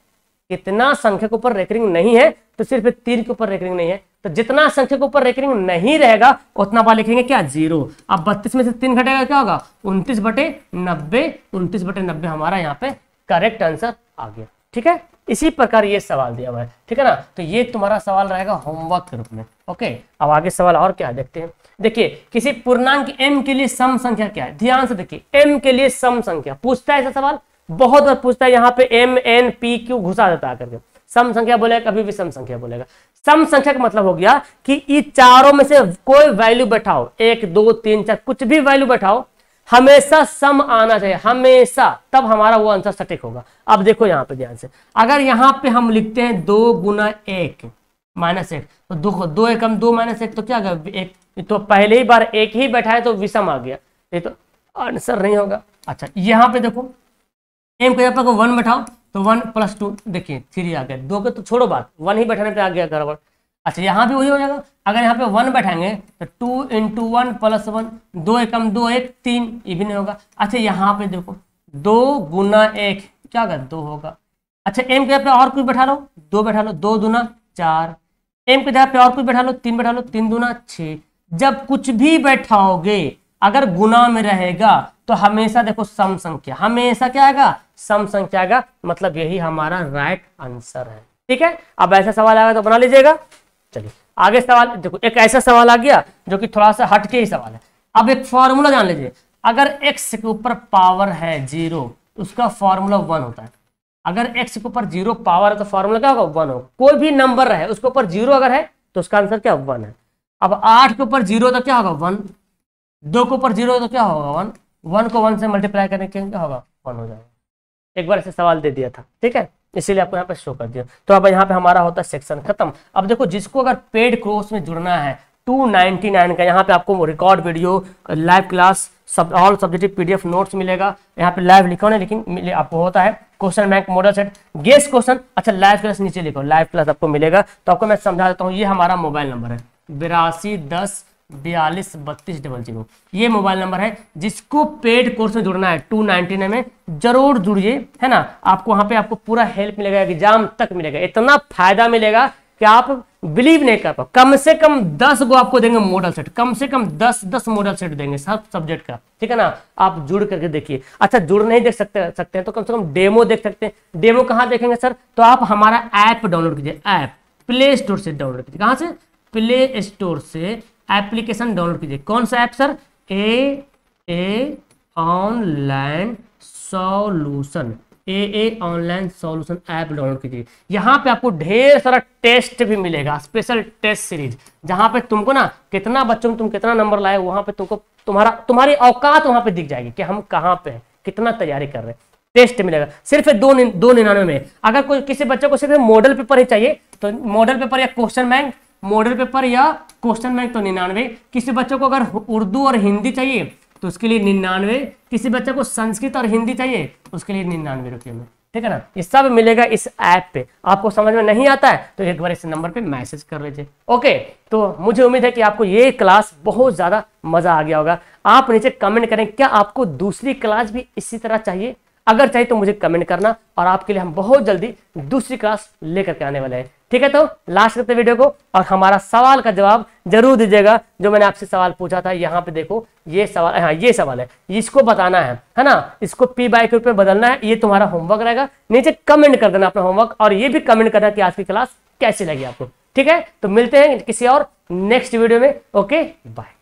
कितना संख्या के ऊपर रेकरिंग नहीं है तो सिर्फ तीन के ऊपर रेकरिंग नहीं है तो जितना संख्या के ऊपर रेकरिंग नहीं रहेगा उतना बार लिखेंगे क्या जीरो अब बत्तीस में से तीन घटेगा क्या होगा उन्तीस बटे नब्बे उन्तीस बटे नब्बे हमारा यहाँ पे करेक्ट आंसर आ गया ठीक है इसी प्रकार ये सवाल दिया हुआ है ठीक है ना तो ये तुम्हारा सवाल रहेगा होमवर्क के रूप में ओके अब आगे सवाल और क्या है देखते हैं देखिए किसी पूर्णांक एम के लिए सम संख्या क्या है ध्यान से देखिए एम के लिए सम संख्या पूछता है ऐसा सवाल बहुत बार पूछता है यहाँ पे एम एन पी क्यू घुसा देता है करके सम संख्या बोलेगा कभी भी सम संख्या बोलेगा सम संख्या का मतलब हो गया कि ये चारों में से कोई वैल्यू बैठाओ एक दो तीन चार कुछ भी वैल्यू बैठाओ हमेशा सम आना चाहिए हमेशा तब हमारा वो आंसर सटीक होगा अब देखो यहाँ पे ध्यान से अगर यहाँ पे हम लिखते हैं दो गुना एक माइनस एक तो दो दो एकम दो माइनस एक तो क्या गया एक तो पहले ही बार एक ही बैठा है तो विषम आ गया ये तो आंसर नहीं होगा अच्छा यहाँ पे देखो एम को वन बैठाओ तो वन प्लस टू देखिए थ्री आ गया दो के तो छोड़ो बात वन ही बैठाने पर आ गया गड़बड़ अच्छा यहाँ भी वही हो जाएगा अगर यहाँ पे वन बैठाएंगे तो two into one plus one दो एकम दो एक तीन ये भी नहीं होगा अच्छा यहाँ पे देखो दो गुना एक क्या होगा दो होगा अच्छा एम के जगह पे और कुछ बैठा लो दो बैठा लो दो दूना चार एम के जगह पे और कुछ बैठा लो तीन बैठा लो तीन दूना छः जब कुछ भी बैठाओगे अगर गुना में रहेगा तो हमेशा देखो सम संख्या हमेशा क्या आएगा सम संख्या आएगा मतलब यही हमारा राइट आंसर है ठीक है अब ऐसा सवाल आएगा तो बना लीजिएगा चलिए आगे सवाल देखो एक ऐसा सवाल आ गया जो कि थोड़ा सा हटके ही सवाल है अब एक फॉर्मूला जान लीजिए अगर एक्स के ऊपर पावर है जीरो तो उसका फॉर्मूला वन होता है अगर एक्स के ऊपर जीरो पावर है तो फॉर्मूला क्या होगा वन होगा कोई भी नंबर रहे उसके ऊपर जीरो अगर है तो उसका आंसर क्या वन है अब आठ के ऊपर जीरो तो क्या होगा वन दो के ऊपर जीरो तो क्या होगा वन वन को वन से मल्टीप्लाई करने के क्या होगा वन हो जाएगा एक बार ऐसे सवाल दे दिया था ठीक है इसीलिए आपको यहाँ पे शो कर दिया तो अब यहाँ पे हमारा होता है सेक्शन खत्म अब देखो जिसको अगर पेड कोर्स में जुड़ना है 299 का यहाँ पे आपको रिकॉर्ड वीडियो लाइव क्लास सब ऑल सब्जेक्टिव पीडीएफ नोट्स मिलेगा यहाँ पे लाइव लिखा होना लेकिन आपको होता है question bank model set guess question अच्छा लाइव क्लास नीचे लिखो लाइव क्लास आपको मिलेगा तो आपको मैं समझा देता हूँ ये हमारा मोबाइल नंबर है बिरासी दस बयालीस बत्तीस डबल जीरो ये मोबाइल नंबर है जिसको पेड कोर्स में जुड़ना है टू नाइनटी नाइन में जरूर जुड़िए है ना आपको वहां पे आपको पूरा हेल्प मिलेगा एग्जाम तक मिलेगा इतना फायदा मिलेगा कि आप बिलीव नहीं कर पाओ कम से कम दस गो आपको देंगे मॉडल सेट कम से कम दस दस मॉडल सेट देंगे सब सब्जेक्ट का ठीक है ना आप जुड़ करके देखिए अच्छा जुड़ नहीं देख सकते सकते हैं तो कम से कम डेमो देख सकते हैं डेमो कहाँ देखेंगे सर तो आप हमारा ऐप डाउनलोड कीजिए ऐप प्ले स्टोर से डाउनलोड कीजिए कहाँ से प्ले स्टोर से एप्लीकेशन डाउनलोड कीजिए कौन सा app sir A A online solution A A online solution app download कीजिए यहाँ पे आपको ढेर सारा टेस्ट भी मिलेगा स्पेशल टेस्ट सीरीज जहाँ पे तुमको ना कितना बच्चों में तुम कितना नंबर लाए वहाँ पे तुमको तुम्हारा तुम्हारी औकात वहाँ पे दिख जाएगी कि हम कहाँ पे हैं कितना तैयारी कर रहे हैं टेस्ट मिलेगा सिर्फ दो नि, दो निन्यानवे में अगर कोई किसी बच्चे को सिर्फ मॉडल पेपर ही चाहिए तो मॉडल पेपर या क्वेश्चन बैंक मॉडल पेपर या क्वेश्चन बैंक तो निन्यानवे किसी बच्चों को अगर उर्दू और हिंदी चाहिए तो उसके लिए निन्यानवे किसी बच्चे को संस्कृत और हिंदी चाहिए तो उसके लिए निन्यानवे रुपये में ठीक है ना ये सब मिलेगा इस ऐप पे आपको समझ में नहीं आता है तो एक बार इस नंबर पे मैसेज कर लीजिए ओके तो मुझे उम्मीद है कि आपको ये क्लास बहुत ज़्यादा मज़ा आ गया होगा आप नीचे कमेंट करें क्या आपको दूसरी क्लास भी इसी तरह चाहिए अगर चाहिए तो मुझे कमेंट करना और आपके लिए हम बहुत जल्दी दूसरी क्लास लेकर के आने वाले हैं ठीक है तो लास्ट करते वीडियो को और हमारा सवाल का जवाब जरूर दीजिएगा जो मैंने आपसे सवाल पूछा था यहाँ पे देखो ये सवाल हाँ ये सवाल है इसको बताना है है ना इसको पी बाय के रूप में बदलना है ये तुम्हारा होमवर्क रहेगा नीचे कमेंट कर देना अपना होमवर्क और ये भी कमेंट करना कि आज की क्लास कैसी लगी आपको ठीक है तो मिलते हैं किसी और नेक्स्ट वीडियो में ओके बाय